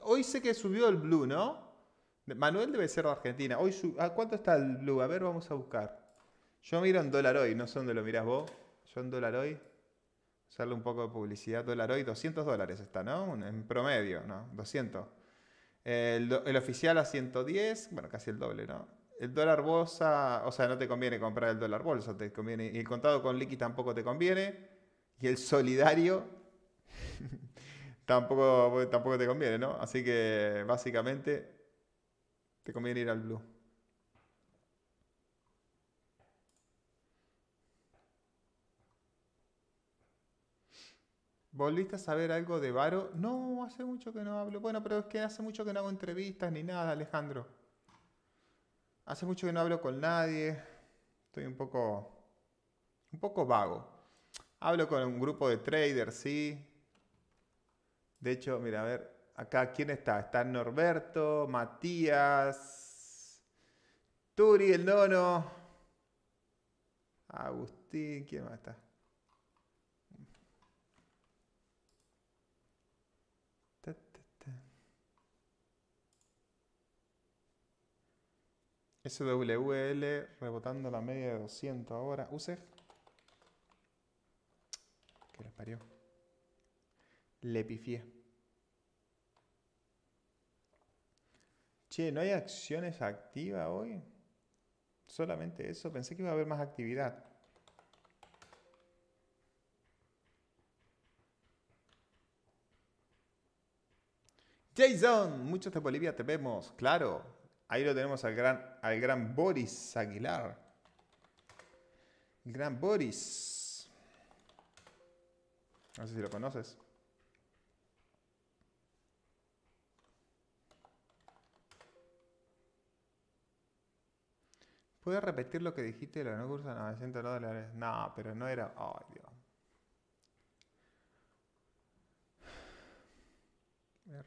Hoy sé que subió el blue, ¿no? Manuel debe ser de Argentina. Hoy ah, cuánto está el blue? A ver, vamos a buscar. Yo miro en dólar hoy, no sé dónde lo mirás vos. Yo en dólar hoy. Hacerle un poco de publicidad. Dólar hoy, 200 dólares está, ¿no? En promedio, ¿no? 200. El, oficial a 110, bueno, casi el doble, ¿no? El dólar bolsa, o sea, no te conviene comprar el dólar bolsa, te conviene. Y el contado con liqui tampoco te conviene. Y el solidario [LAUGHS] tampoco, tampoco te conviene, ¿no? Así que básicamente te conviene ir al blue. ¿Volviste a saber algo de Varo? No, hace mucho que no hablo. Bueno, pero es que hace mucho que no hago entrevistas ni nada, Alejandro. Hace mucho que no hablo con nadie. Estoy un poco. un poco vago. Hablo con un grupo de traders, sí. De hecho, mira, a ver, acá, ¿quién está? Está Norberto, Matías, Turi, el nono, Agustín, ¿quién más está? SWL rebotando la media de 200 ahora. Use Que les parió. Le pifié. Che, ¿no hay acciones activas hoy? Solamente eso. Pensé que iba a haber más actividad. Jason, muchos de Bolivia te vemos, claro. Ahí lo tenemos al gran, al gran Boris Aguilar. El gran Boris. No sé si lo conoces. ¿Puedes repetir lo que dijiste de que no cursa 900 dólares? No, pero no era. Ay, Dios.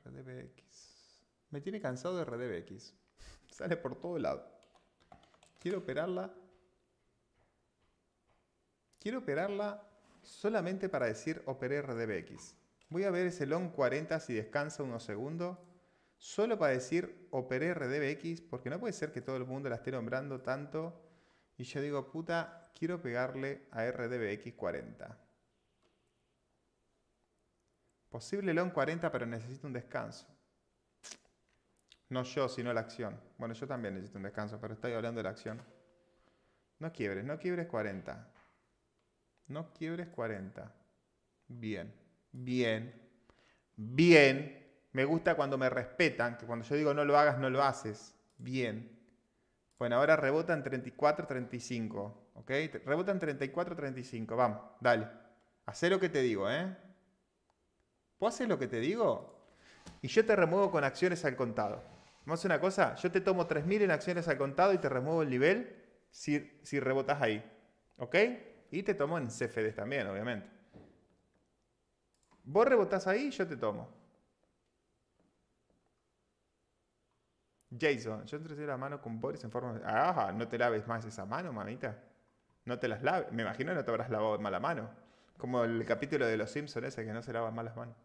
RDBX. Me tiene cansado de RDBX. Sale por todo lado. Quiero operarla. Quiero operarla solamente para decir operé RDBX. Voy a ver ese long 40 si descansa unos segundos. Solo para decir operé RDBX, porque no puede ser que todo el mundo la esté nombrando tanto. Y yo digo, puta, quiero pegarle a RDBX 40. Posible long 40, pero necesito un descanso. No yo, sino la acción. Bueno, yo también necesito un descanso, pero estoy hablando de la acción. No quiebres, no quiebres 40. No quiebres 40. Bien, bien, bien. Me gusta cuando me respetan, que cuando yo digo no lo hagas, no lo haces. Bien. Bueno, ahora rebotan 34, 35. ¿Ok? Rebotan 34, 35. Vamos, dale. Hacé lo que te digo, ¿eh? ¿Vos haces lo que te digo? Y yo te remuevo con acciones al contado. Vamos a hacer una cosa, yo te tomo 3.000 en acciones al contado y te remuevo el nivel si, si rebotas ahí. ¿Ok? Y te tomo en CFDs también, obviamente. Vos rebotás ahí, yo te tomo. Jason, yo entrecé la mano con Boris en forma de... Ajá, ah, no te laves más esa mano, mamita. No te las laves. Me imagino que no te habrás lavado mala mano. Como el capítulo de Los Simpsons ese que no se lavan malas manos.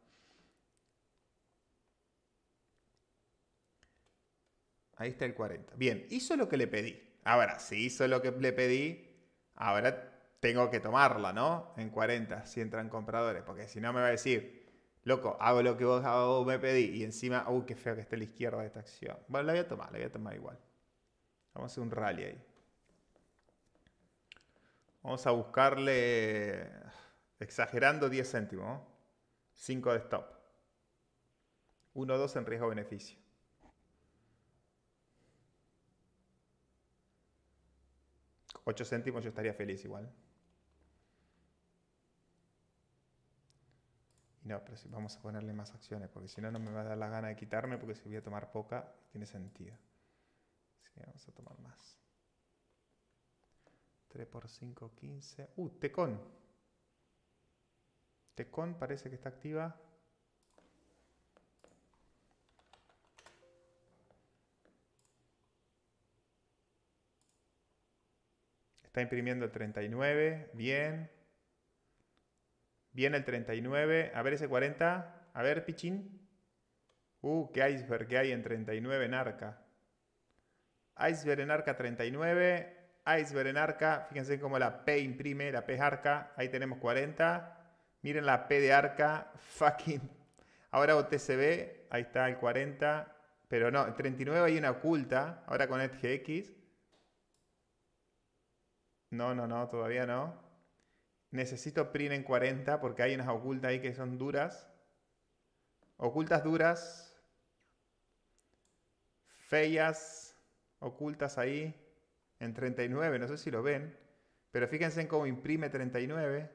Ahí está el 40. Bien, hizo lo que le pedí. Ahora, si hizo lo que le pedí, ahora tengo que tomarla, ¿no? En 40, si entran compradores, porque si no me va a decir, loco, hago lo que vos, me pedí, y encima, uy, qué feo que esté a la izquierda de esta acción. Bueno, la voy a tomar, la voy a tomar igual. Vamos a hacer un rally ahí. Vamos a buscarle, exagerando, 10 céntimos. 5 de stop. 1-2 en riesgo-beneficio. 8 céntimos yo estaría feliz igual. Y No, pero vamos a ponerle más acciones, porque si no, no me va a dar la gana de quitarme, porque si voy a tomar poca, tiene sentido. Así vamos a tomar más. 3 por 5, 15. ¡Uh! Tecon. Tecón parece que está activa. Está imprimiendo el 39, bien. Bien el 39, a ver ese 40, a ver Pichín. Uh, qué iceberg que hay en 39 en arca. Iceberg en arca 39, iceberg en arca, fíjense cómo la P imprime, la P es arca, ahí tenemos 40. Miren la P de arca, fucking. Ahora OTCB, ahí está el 40, pero no, el 39 hay una oculta, ahora con este GX. No, no, no, todavía no. Necesito print en 40 porque hay unas ocultas ahí que son duras. Ocultas duras. Feyas. Ocultas ahí. En 39, no sé si lo ven. Pero fíjense en cómo imprime 39.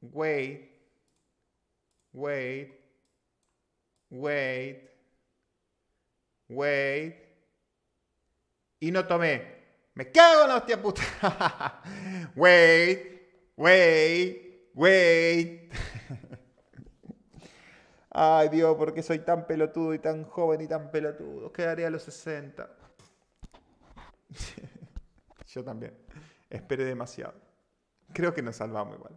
Wait. Wait. Wait. Wait. Y no tomé. Me cago en la hostia puta. [LAUGHS] wait, wait, wait. [LAUGHS] Ay, Dios, ¿por qué soy tan pelotudo y tan joven y tan pelotudo? ¿Qué a los 60? [LAUGHS] Yo también. Esperé demasiado. Creo que nos salvamos igual.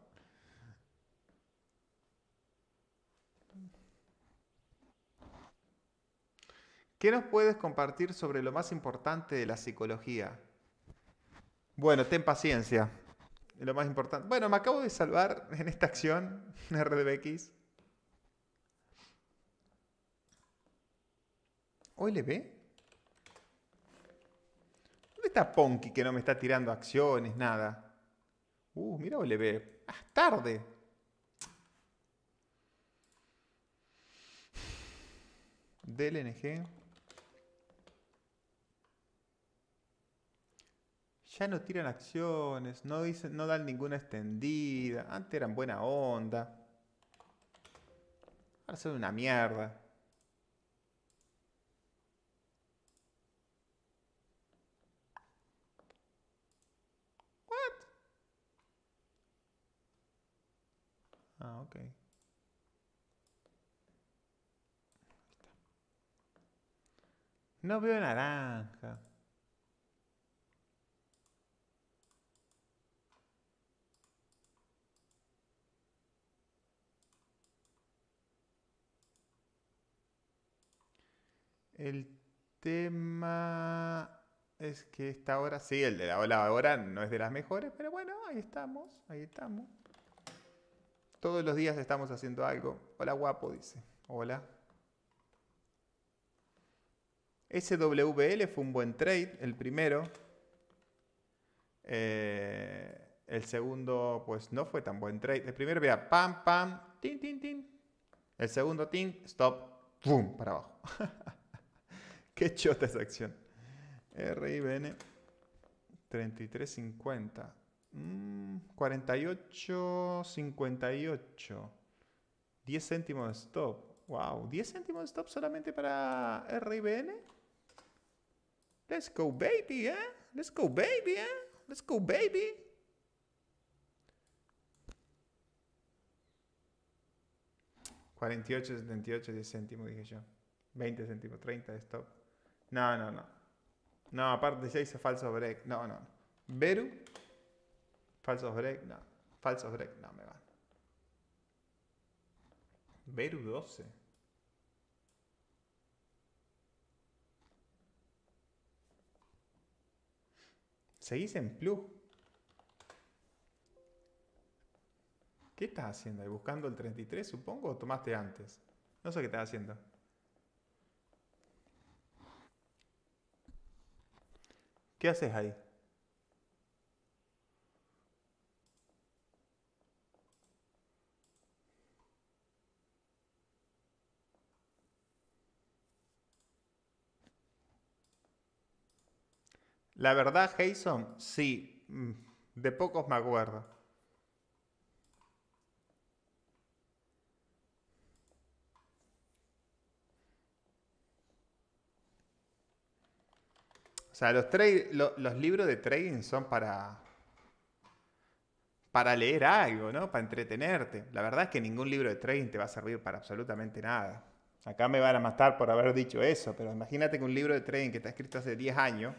¿Qué nos puedes compartir sobre lo más importante de la psicología? Bueno, ten paciencia. Lo más importante. Bueno, me acabo de salvar en esta acción, [LAUGHS] RDBX. ¿OLB? ¿Dónde está Ponky que no me está tirando acciones, nada? Uh, mira OLB. Ah, tarde. DLNG. Ya no tiran acciones, no, dicen, no dan ninguna extendida. Antes eran buena onda. Ahora son una mierda. What? Ah, ok. No veo naranja. El tema es que esta hora, sí, el de la ola ahora no es de las mejores, pero bueno, ahí estamos, ahí estamos. Todos los días estamos haciendo algo. Hola guapo, dice. Hola. SWL fue un buen trade, el primero. Eh, el segundo, pues no fue tan buen trade. El primero, vea, pam, pam, tin, tin, tin. El segundo, tin, stop, boom, para abajo. [LAUGHS] Qué chota esa acción. RIBN 3350. 48 4858. 10 céntimos de stop. Wow, 10 céntimos de stop solamente para RIBN. Let's go, baby, eh. Let's go, baby, eh. Let's go, baby. $48.78, 10 céntimos, dije yo. 20 céntimos, 30 stop. No, no, no. No, aparte ya hice falso break. No, no. Beru. Falsos break. No. Falsos break. No, me van. Beru 12. Seguís en plus. ¿Qué estás haciendo? ¿Buscando el 33, supongo? ¿O tomaste antes? No sé qué estás haciendo. ¿Qué haces ahí? La verdad, Jason, sí, mm, de pocos me acuerdo. O sea, los, libros de trading son para, para leer algo, ¿no? Para entretenerte. La verdad es que ningún libro de trading te va a servir para absolutamente nada. Acá me van a matar por haber dicho eso, pero imagínate que un libro de trading que está escrito hace 10 años,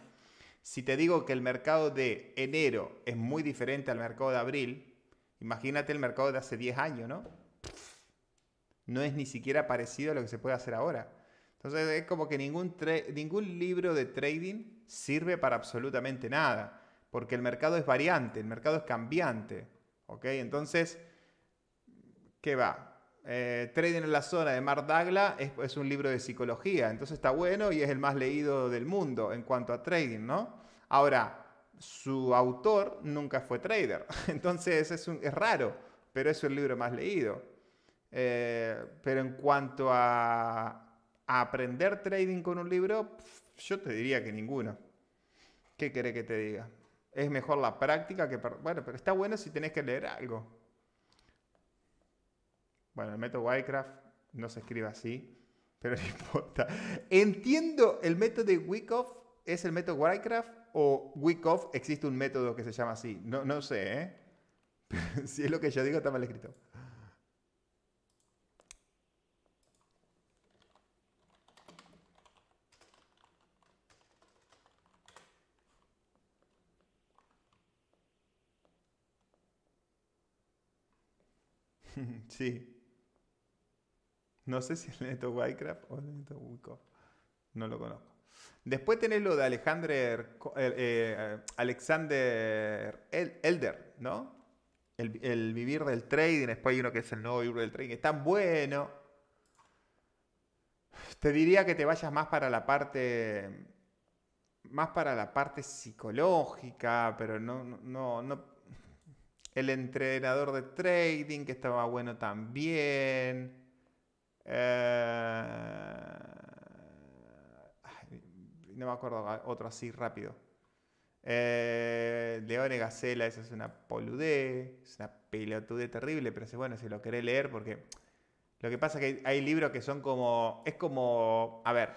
si te digo que el mercado de enero es muy diferente al mercado de abril, imagínate el mercado de hace 10 años, ¿no? No es ni siquiera parecido a lo que se puede hacer ahora. Entonces es como que ningún, ningún libro de trading sirve para absolutamente nada, porque el mercado es variante, el mercado es cambiante. ¿Ok? Entonces, ¿qué va? Eh, trading en la zona de mar Dagla es, un libro de psicología, entonces está bueno y es el más leído del mundo en cuanto a trading, ¿no? Ahora, su autor nunca fue trader, [LAUGHS] entonces es, raro, pero es el libro más leído. Eh, pero en cuanto a aprender trading con un libro, yo te diría que ninguno. ¿Qué querés que te diga? Es mejor la práctica que... Bueno, pero está bueno si tenés que leer algo. Bueno, el método Wycraft no se escribe así, pero [LAUGHS] no importa. Entiendo el método de Wyckoff, ¿es el método Wyckoff o Wyckoff existe un método que se llama así? No, no sé, ¿eh? [LAUGHS] si es lo que yo digo, está mal escrito. [LAUGHS] sí. No sé si es [LAUGHS] Neto Whitecraft o Neto Wico, No lo conozco. Después tenés lo de eh, eh, Alexander, Alexander Elder, ¿no? El, vivir del trading. Después hay uno que es el nuevo libro del trading. Es tan bueno. Te diría que te vayas más para la parte. Más para la parte psicológica, pero no, no, no el entrenador de trading, que estaba bueno también. Eh, no me acuerdo otro así rápido. Eh, Leone Gacela, esa es una poludé, es una pelotude terrible, pero bueno, si lo querés leer, porque lo que pasa es que hay libros que son como. Es como. A ver.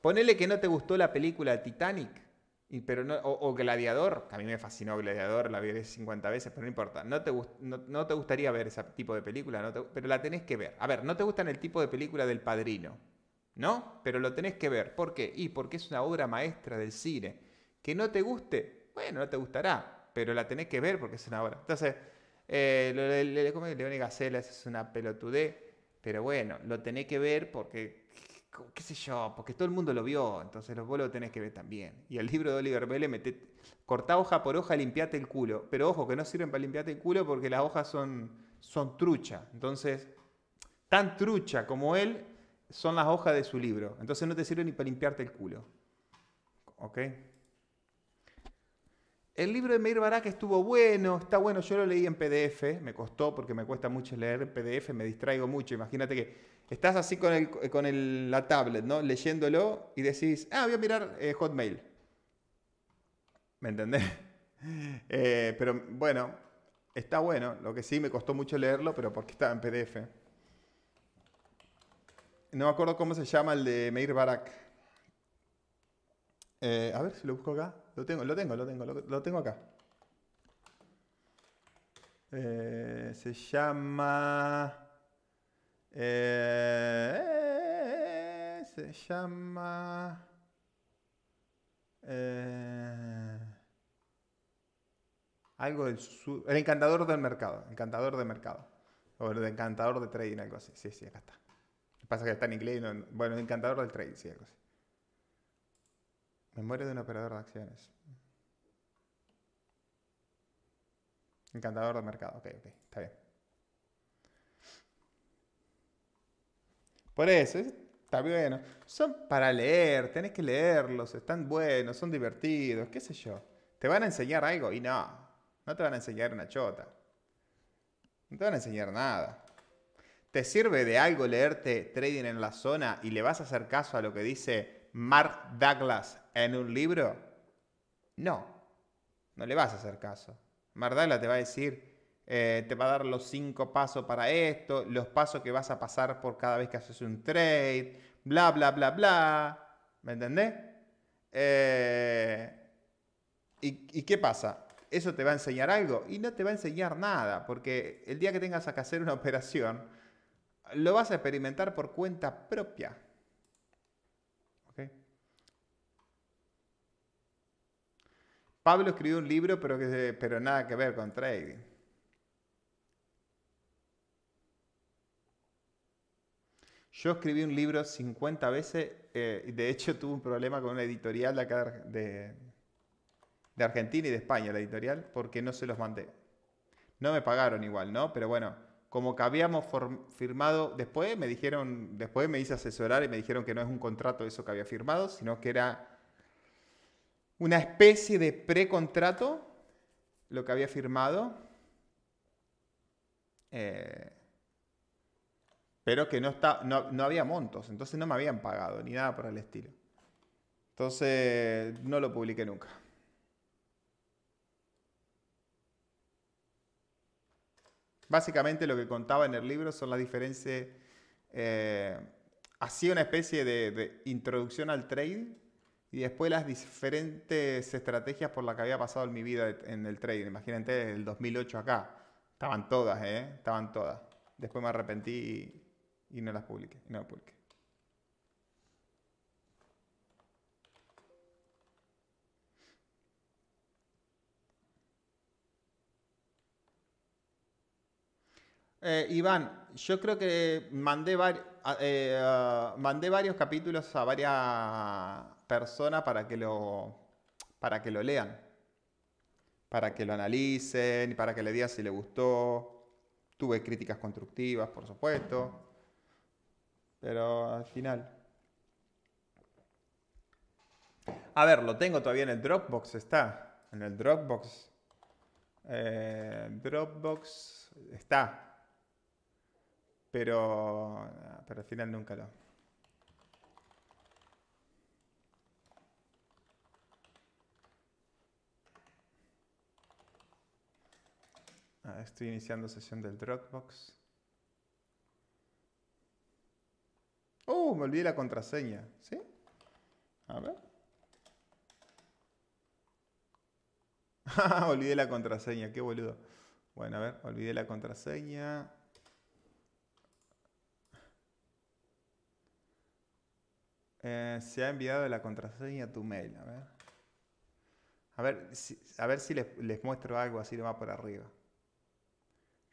Ponele que no te gustó la película Titanic pero no, o, Gladiador, que a mí me fascinó Gladiador, la vi 50 veces, pero no importa. No te, no, te gustaría ver ese tipo de película, pero la tenés que ver. A ver, no te gustan el tipo de película del padrino, ¿no? Pero lo tenés que ver. ¿Por qué? Y porque es una obra maestra del cine. Que no te guste, bueno, no te gustará, pero la tenés que ver porque es una obra. Entonces, eh, lo de León y Gacela es una pelotudez, pero bueno, lo tenés que ver porque qué sé yo, porque todo el mundo lo vio, entonces vos lo tenés que ver también. Y el libro de Oliver Vélez, meté, cortá hoja por hoja, limpiate el culo. Pero ojo, que no sirven para limpiarte el culo porque las hojas son, son trucha. Entonces, tan trucha como él, son las hojas de su libro. Entonces no te sirven ni para limpiarte el culo. ¿Ok? El libro de Meir Barak estuvo bueno, está bueno, yo lo leí en PDF, me costó porque me cuesta mucho leer PDF, me distraigo mucho. Imagínate que Estás así con, la tablet, ¿no? Leyéndolo y decís, ah, voy a mirar eh, Hotmail. ¿Me entendés? [LAUGHS] Eh, pero bueno, está bueno. Lo que sí me costó mucho leerlo, pero porque estaba en PDF. No me acuerdo cómo se llama el de Meir Barak. Eh, a ver si lo busco acá. Lo tengo, lo tengo, lo tengo, lo, tengo acá. se llama... Eh, se llama... Eh, algo del sur, El encantador del mercado. Encantador de mercado. O el encantador de trading, algo así. Sí, sí, acá está. Lo que pasa que está en inglés. bueno, el encantador del trading, sí, algo así. Memoria de un operador de acciones. Encantador de mercado. Ok, ok, está bien. Por eso, está bueno. Son para leer, tenés que leerlos, están buenos, son divertidos, qué sé yo. ¿Te van a enseñar algo? Y no, no te van a enseñar una chota. No te van a enseñar nada. ¿Te sirve de algo leerte Trading en la Zona y le vas a hacer caso a lo que dice Mark Douglas en un libro? No, no le vas a hacer caso. Mark Douglas te va a decir, eh, te va a dar los cinco pasos para esto, los pasos que vas a pasar por cada vez que haces un trade, bla, bla, bla, bla. ¿Me entendés? Eh, ¿y, qué pasa? ¿Eso te va a enseñar algo? Y no te va a enseñar nada, porque el día que tengas que hacer una operación, lo vas a experimentar por cuenta propia. Pablo escribió un libro, pero, que, pero nada que ver con trading. Yo escribí un libro 50 veces eh, y de hecho tuve un problema con una editorial de Argentina y de España, la editorial, porque no se los mandé. No me pagaron igual, ¿no? Pero bueno, como que habíamos firmado, después me dijeron, después me hice asesorar y me dijeron que no es un contrato eso que había firmado, sino que era una especie de precontrato lo que había firmado. Eh, pero que no, está, no, había montos, entonces no me habían pagado ni nada por el estilo. Entonces no lo publiqué nunca. Básicamente lo que contaba en el libro son las diferencias... Eh, hacía una especie de, introducción al trade y después las diferentes estrategias por las que había pasado en mi vida en el trading. Imagínate, el 2008 acá. Estaban todas, ¿eh? Estaban todas. Después me arrepentí y y no las publique, eh, Iván, yo creo que mandé, eh, mandé varios capítulos a varias personas para que lo, para que lo lean, para que lo analicen, y para que le digan si le gustó. Tuve críticas constructivas, por supuesto. Pero al final. A ver, lo tengo todavía en el Dropbox, está. En el Dropbox. Eh, Dropbox está. Pero, ah, pero al final nunca lo. Ah, estoy iniciando sesión del Dropbox. Oh, me olvidé la contraseña. ¿Sí? A ver. [LAUGHS] olvidé la contraseña, qué boludo. Bueno, a ver, olvidé la contraseña. Eh, se ha enviado la contraseña a tu mail, a ver. A ver si, les, muestro algo así más por arriba.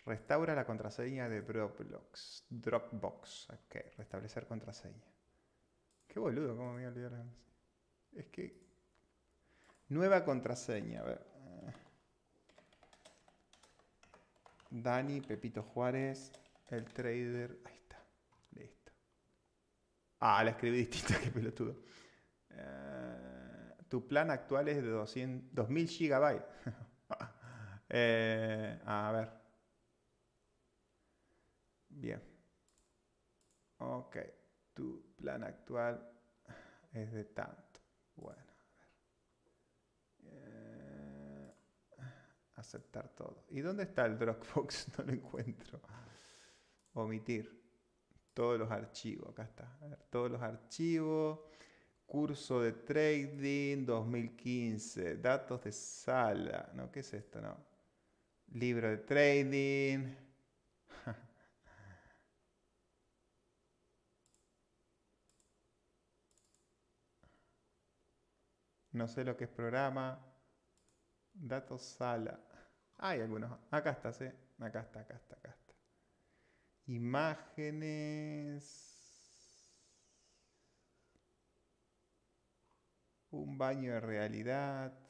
Restaura la contraseña de Dropbox. Dropbox. Ok, restablecer contraseña. Qué boludo, cómo me voy es que... Nueva contraseña, a ver. Dani, Pepito Juárez, el trader. Ahí está. Listo. Ah, la escribí distinta, [LAUGHS] qué pelotudo. Eh, tu plan actual es de 2000 GB. [LAUGHS] Eh, a ver. Bien. Ok. Tu plan actual es de tanto. Bueno, eh, aceptar todo. ¿Y dónde está el Dropbox? [LAUGHS] No lo encuentro. Omitir. Todos los archivos. Acá está. todos los archivos. Curso de trading 2015. Datos de sala. ¿No? ¿Qué es esto? No. Libro de trading No sé lo que es programa. Datos sala. Hay algunos. Acá está, ¿sí? Acá está, acá está, acá está. Imágenes. Un baño de realidad.